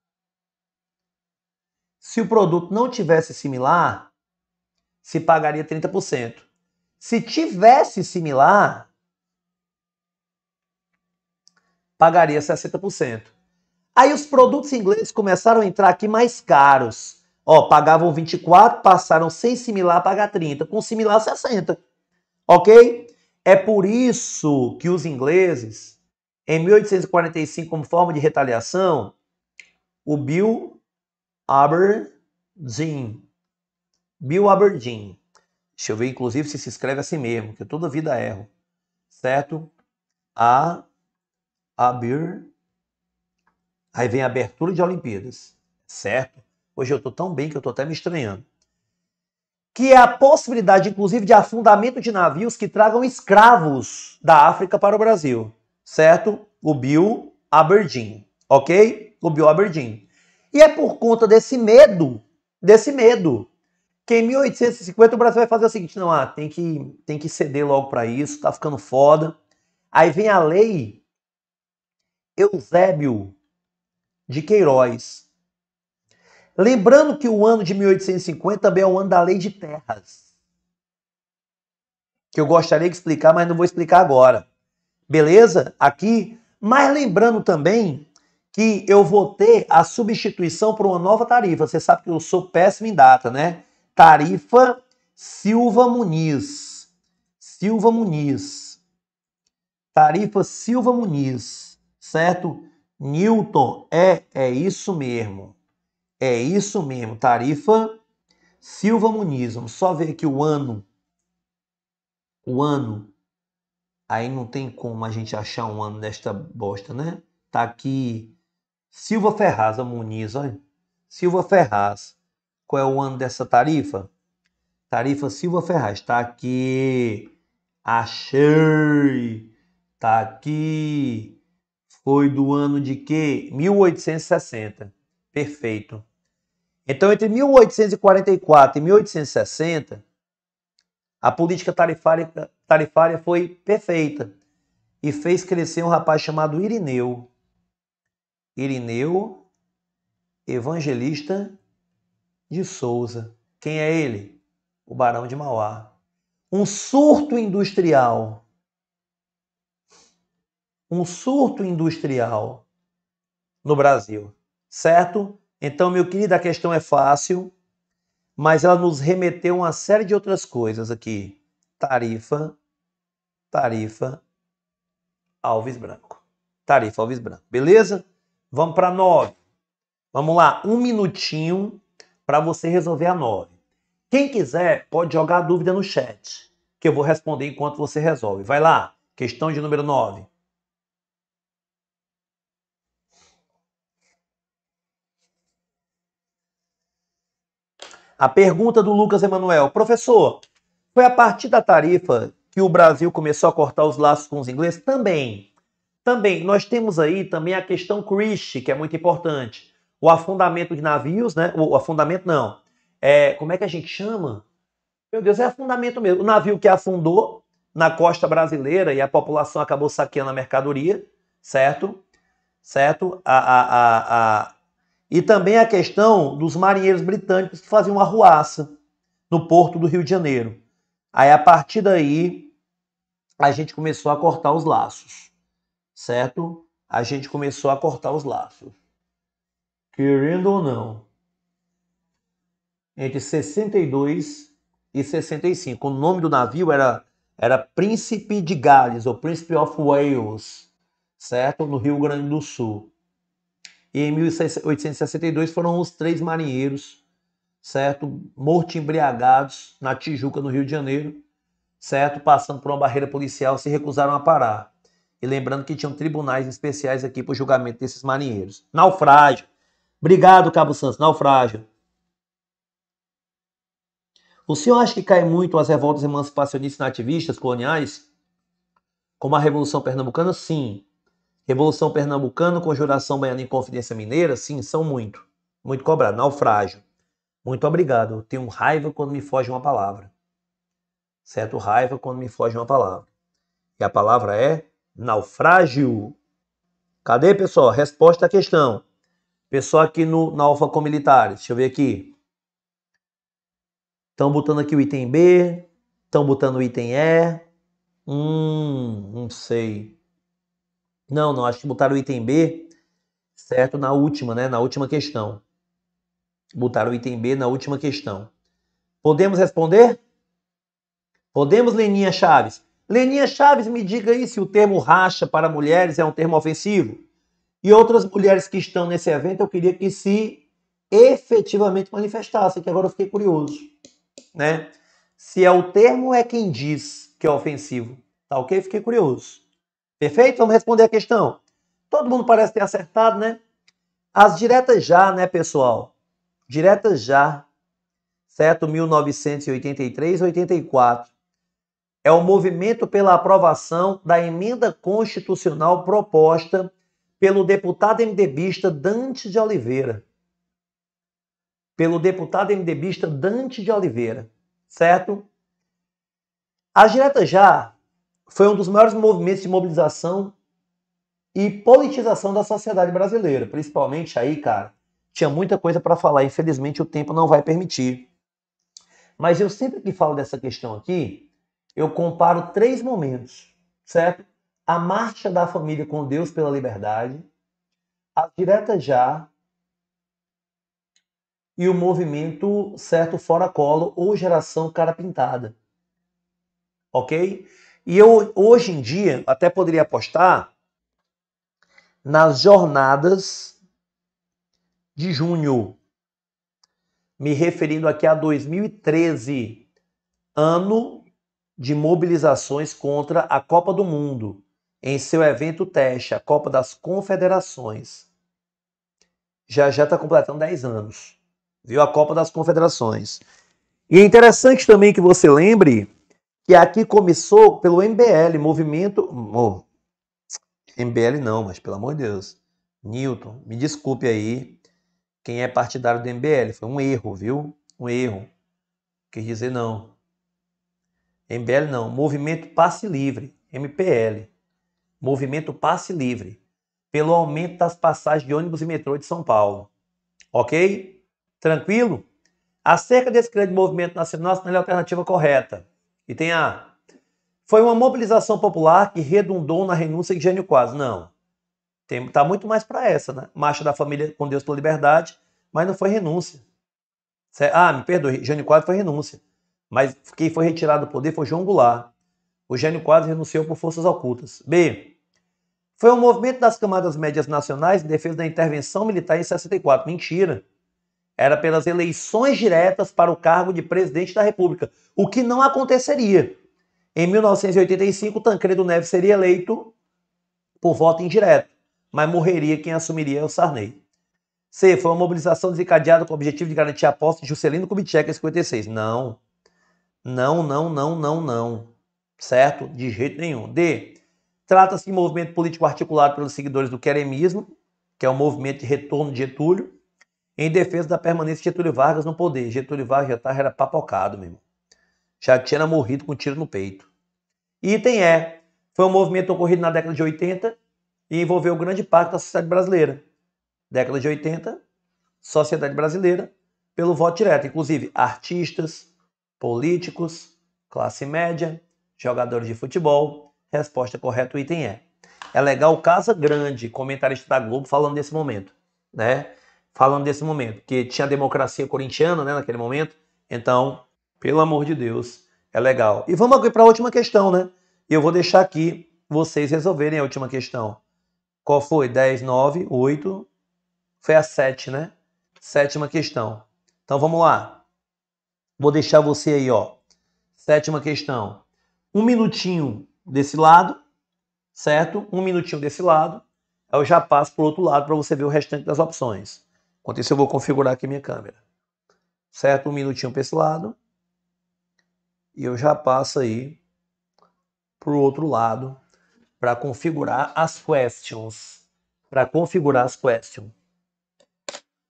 se o produto não tivesse similar, se pagaria 30%. Se tivesse similar, pagaria 60%. Aí os produtos ingleses começaram a entrar aqui mais caros. Ó, pagavam 24, passaram sem similar a pagar 30, com similar 60. OK? É por isso que os ingleses em 1845, como forma de retaliação, o Bill Aberdeen, Bill Aberdeen, deixa eu ver inclusive se se escreve assim mesmo, que eu toda vida erro, certo? A Aber, aí vem a abertura de Olimpíadas, certo? Hoje eu estou tão bem que eu estou até me estranhando. Que é a possibilidade, inclusive, de afundamento de navios que tragam escravos da África para o Brasil. Certo? O Bill Aberdeen. Ok? O Bill Aberdeen. E é por conta desse medo, desse medo, que em 1850 o Brasil vai fazer o seguinte: não, ah, tem que, tem que ceder logo para isso, tá ficando foda. Aí vem a lei Eusébio de Queiroz, Lembrando que o ano de 1850 também é o ano da Lei de Terras. Que eu gostaria de explicar, mas não vou explicar agora. Beleza? Aqui. Mas lembrando também que eu vou ter a substituição por uma nova tarifa. Você sabe que eu sou péssimo em data, né? Tarifa Silva Muniz. Silva Muniz. Tarifa Silva Muniz, certo? Newton, é, é isso mesmo. É isso mesmo, tarifa Silva Muniz. Vamos só ver aqui o ano. O ano. Aí não tem como a gente achar um ano desta bosta, né? Tá aqui Silva Ferraz, a Muniz, olha. Silva Ferraz. Qual é o ano dessa tarifa? Tarifa Silva Ferraz. Tá aqui. Achei. Tá aqui. Foi do ano de quê? 1860. Perfeito. Então, entre 1844 e 1860, a política tarifária, tarifária foi perfeita e fez crescer um rapaz chamado Irineu. Irineu Evangelista de Souza. Quem é ele? O Barão de Mauá. Um surto industrial. Um surto industrial no Brasil, certo? Então, meu querido, a questão é fácil, mas ela nos remeteu a uma série de outras coisas aqui. Tarifa, tarifa, Alves Branco. Tarifa Alves Branco, beleza? Vamos para nove. Vamos lá, um minutinho para você resolver a nove. Quem quiser pode jogar a dúvida no chat, que eu vou responder enquanto você resolve. Vai lá, questão de número nove. A pergunta do Lucas Emanuel: professor, foi a partir da tarifa que o Brasil começou a cortar os laços com os ingleses? Também. Também, nós temos aí também a questão Christie, que é muito importante. O afundamento de navios, né? O afundamento não. É, como é que a gente chama? Meu Deus, é afundamento mesmo. O navio que afundou na costa brasileira e a população acabou saqueando a mercadoria, certo? Certo? A, a, a, a e também a questão dos marinheiros britânicos que faziam arruaça no porto do Rio de Janeiro. Aí, a partir daí, a gente começou a cortar os laços, certo? A gente começou a cortar os laços. Querendo ou não. Entre 62 e 65. O nome do navio era, era Príncipe de Gales, ou Príncipe of Wales, certo? No Rio Grande do Sul. E em 1862 foram os três marinheiros, certo? mortos embriagados na Tijuca, no Rio de Janeiro, certo? Passando por uma barreira policial, se recusaram a parar. E lembrando que tinham tribunais especiais aqui para o julgamento desses marinheiros. Naufrágio. Obrigado, Cabo Santos. Naufrágio. O senhor acha que cai muito as revoltas emancipacionistas nativistas coloniais? Como a Revolução Pernambucana? Sim. Revolução Pernambucana, Conjuração Baiana em Confidência Mineira, sim, são muito. Muito cobrado. Naufrágio. Muito obrigado. Eu tenho raiva quando me foge uma palavra. Certo? Raiva quando me foge uma palavra. E a palavra é naufrágio. Cadê, pessoal? Resposta à questão. Pessoal aqui no, na Alfa com Militares. Deixa eu ver aqui. Estão botando aqui o item B. Estão botando o item E. Hum, não sei. Não, não, acho que botaram o item B, certo, na última, né? Na última questão. Botaram o item B na última questão. Podemos responder? Podemos, Leninha Chaves? Leninha Chaves, me diga aí se o termo racha para mulheres é um termo ofensivo. E outras mulheres que estão nesse evento, eu queria que se efetivamente manifestassem, que agora eu fiquei curioso. Né? Se é o termo, é quem diz que é ofensivo. Tá ok? Fiquei curioso. Perfeito? Vamos responder a questão. Todo mundo parece ter acertado, né? As diretas já, né, pessoal? Diretas já, certo? 1983 84. É o movimento pela aprovação da emenda constitucional proposta pelo deputado MDBista Dante de Oliveira. Pelo deputado MDBista Dante de Oliveira, certo? As diretas já foi um dos maiores movimentos de mobilização e politização da sociedade brasileira, principalmente aí, cara. Tinha muita coisa para falar, infelizmente o tempo não vai permitir. Mas eu sempre que falo dessa questão aqui, eu comparo três momentos, certo? A marcha da família com Deus pela liberdade, a direta já e o movimento certo fora colo ou geração cara pintada. OK? E eu, hoje em dia, até poderia apostar nas jornadas de junho, me referindo aqui a 2013, ano de mobilizações contra a Copa do Mundo, em seu evento teste, a Copa das Confederações. Já já está completando 10 anos, viu? A Copa das Confederações. E é interessante também que você lembre que aqui começou pelo MBL, movimento. Oh, MBL não, mas pelo amor de Deus. Newton, me desculpe aí quem é partidário do MBL. Foi um erro, viu? Um erro. quer dizer não. MBL não. Movimento Passe Livre, MPL. Movimento Passe Livre. Pelo aumento das passagens de ônibus e metrô de São Paulo. Ok? Tranquilo? Acerca desse grande movimento nacional, é a alternativa correta. Item A. Foi uma mobilização popular que redundou na renúncia de Jânio Quadros. Não. Tem, tá muito mais para essa, né? Marcha da família com Deus pela liberdade, mas não foi renúncia. Ah, me perdoe, Jânio Quadros foi renúncia. Mas quem foi retirado do poder foi João Goulart. O Jânio Quadros renunciou por forças ocultas. B. Foi um movimento das camadas médias nacionais em defesa da intervenção militar em 64. Mentira era pelas eleições diretas para o cargo de presidente da República, o que não aconteceria. Em 1985, Tancredo Neves seria eleito por voto indireto, mas morreria quem assumiria é o Sarney. C. Foi uma mobilização desencadeada com o objetivo de garantir a posse de Juscelino Kubitschek em 56. Não. Não, não, não, não, não. Certo? De jeito nenhum. D. Trata-se de um movimento político articulado pelos seguidores do queremismo, que é o um movimento de retorno de Getúlio, em defesa da permanência de Getúlio Vargas no poder. Getúlio Vargas já estava, tá, era papocado mesmo. Já tinha morrido com um tiro no peito. Item E. É, foi um movimento ocorrido na década de 80 e envolveu grande parte da sociedade brasileira. Década de 80, sociedade brasileira, pelo voto direto, inclusive artistas, políticos, classe média, jogadores de futebol. Resposta correta, item E. É. é legal Casa Grande, comentarista da Globo, falando desse momento, né? falando desse momento, porque tinha democracia corintiana né, naquele momento. Então, pelo amor de Deus, é legal. E vamos para a última questão, né? Eu vou deixar aqui vocês resolverem a última questão. Qual foi? 10, 9, 8. Foi a 7, né? Sétima questão. Então vamos lá. Vou deixar você aí, ó. Sétima questão. Um minutinho desse lado, certo? Um minutinho desse lado. Eu já passo para o outro lado para você ver o restante das opções. Enquanto isso, eu vou configurar aqui minha câmera. Certo? Um minutinho para esse lado. E eu já passo aí para o outro lado para configurar as questions. Para configurar as questions.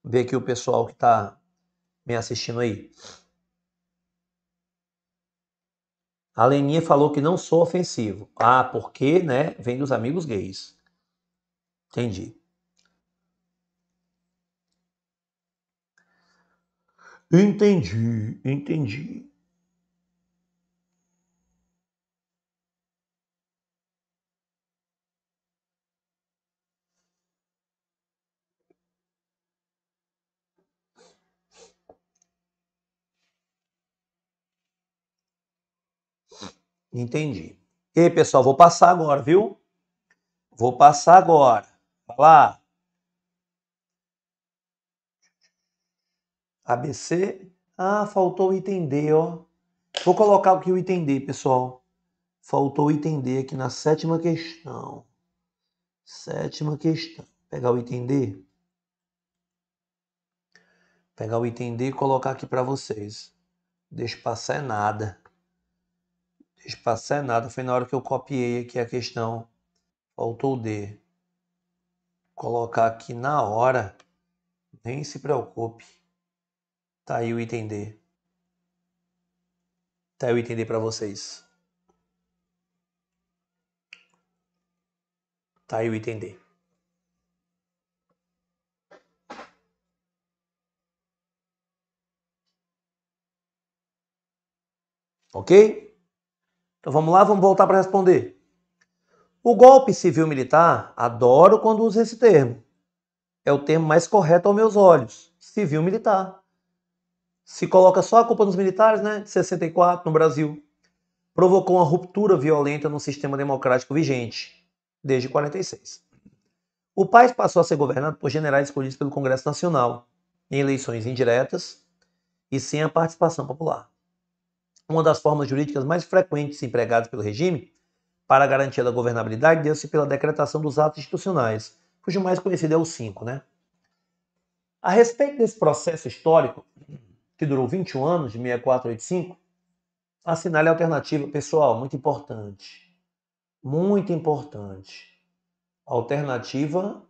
Ver aqui o pessoal que está me assistindo aí. A Leninha falou que não sou ofensivo. Ah, porque, né? Vem dos amigos gays. Entendi. Entendi, entendi. Entendi. E aí, pessoal, vou passar agora, viu? Vou passar agora. Vai lá. ABC. Ah, faltou o item D, ó. Vou colocar aqui o item D, pessoal. Faltou o item D aqui na sétima questão. Sétima questão. Pegar o item D. Pegar o item D e colocar aqui para vocês. Deixa passar é nada. Deixa passar é nada. Foi na hora que eu copiei aqui a questão. Faltou o D. Colocar aqui na hora. Nem se preocupe. Tá aí o item D. Tá aí o item D para vocês. Tá aí o item D. Ok? Então vamos lá, vamos voltar para responder. O golpe civil-militar, adoro quando usa esse termo. É o termo mais correto aos meus olhos. Civil-militar se coloca só a culpa nos militares, né, de 64 no Brasil, provocou uma ruptura violenta no sistema democrático vigente desde 46. O país passou a ser governado por generais escolhidos pelo Congresso Nacional em eleições indiretas e sem a participação popular. Uma das formas jurídicas mais frequentes empregadas pelo regime para garantir a governabilidade deu-se pela decretação dos atos institucionais, cujo mais conhecido é o 5, né? A respeito desse processo histórico, que durou 21 anos, de 6485, assinale a alternativa. Pessoal, muito importante. Muito importante. Alternativa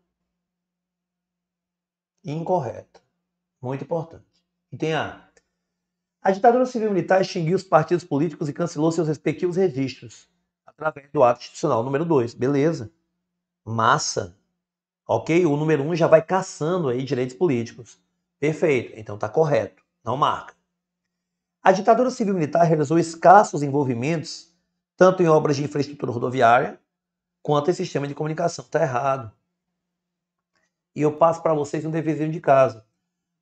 incorreta. Muito importante. E tem a. A ditadura civil-militar extinguiu os partidos políticos e cancelou seus respectivos registros através do ato institucional número 2. Beleza. Massa. Ok? O número 1 um já vai caçando aí direitos políticos. Perfeito. Então tá correto não marca. A ditadura civil-militar realizou escassos envolvimentos tanto em obras de infraestrutura rodoviária quanto em sistema de comunicação. Está errado. E eu passo para vocês um deverzinho de casa.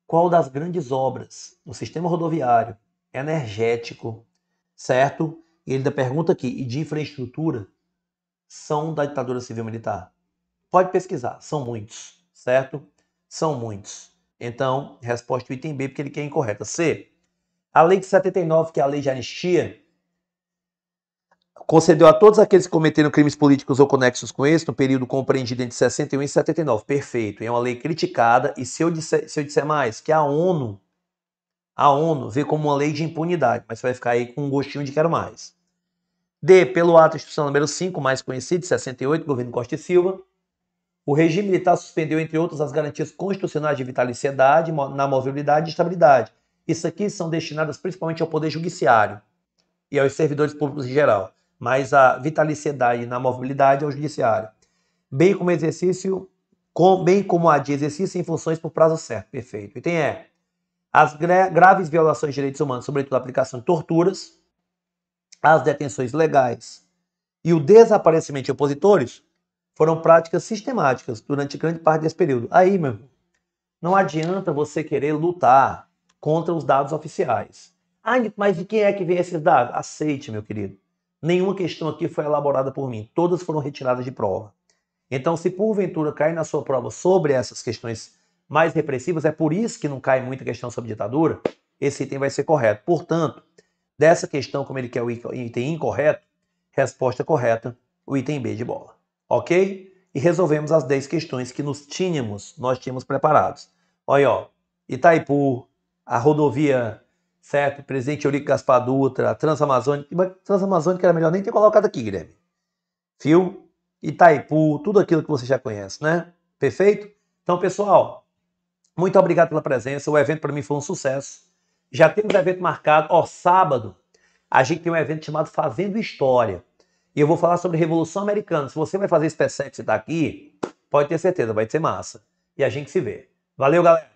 Qual das grandes obras no sistema rodoviário, é energético, certo? E ele ainda pergunta aqui, e de infraestrutura, são da ditadura civil-militar? Pode pesquisar, são muitos, certo? São muitos. Então, resposta do item B, porque ele quer incorreta. C. A lei de 79, que é a lei de anistia, concedeu a todos aqueles que cometeram crimes políticos ou conexos com esse, no período compreendido entre 61 e 79. Perfeito. É uma lei criticada. E se eu disser, se eu disser mais, que a ONU, a ONU vê como uma lei de impunidade, mas você vai ficar aí com um gostinho de quero mais. D. Pelo ato institucional número 5, mais conhecido, de 68, governo Costa e Silva, o regime militar suspendeu, entre outras, as garantias constitucionais de vitaliciedade, na mobilidade e estabilidade. Isso aqui são destinadas principalmente ao Poder Judiciário e aos servidores públicos em geral, mas a vitaliciedade na mobilidade ao é Judiciário, bem como exercício, com, bem como a de exercício em funções por prazo certo. Perfeito. Item E. As graves violações de direitos humanos, sobretudo a aplicação de torturas, as detenções legais e o desaparecimento de opositores foram práticas sistemáticas durante grande parte desse período. Aí, meu não adianta você querer lutar contra os dados oficiais. Ah, mas de quem é que vem esses dados? Aceite, meu querido. Nenhuma questão aqui foi elaborada por mim. Todas foram retiradas de prova. Então, se porventura cair na sua prova sobre essas questões mais repressivas, é por isso que não cai muita questão sobre ditadura, esse item vai ser correto. Portanto, dessa questão, como ele quer o item incorreto, resposta correta, o item B de bola ok? E resolvemos as 10 questões que nos tínhamos, nós tínhamos preparados. Olha, ó, Itaipu, a rodovia certo? Presidente Eurico Gaspar Dutra, Transamazônica. Transamazônica era melhor nem ter colocado aqui, Guilherme. Fio, Itaipu, tudo aquilo que você já conhece, né? Perfeito? Então, pessoal, muito obrigado pela presença. O evento para mim foi um sucesso. Já temos evento marcado, ó, sábado. A gente tem um evento chamado Fazendo História. E eu vou falar sobre Revolução Americana. Se você vai fazer esse P7 e tá aqui, pode ter certeza, vai ser massa. E a gente se vê. Valeu, galera!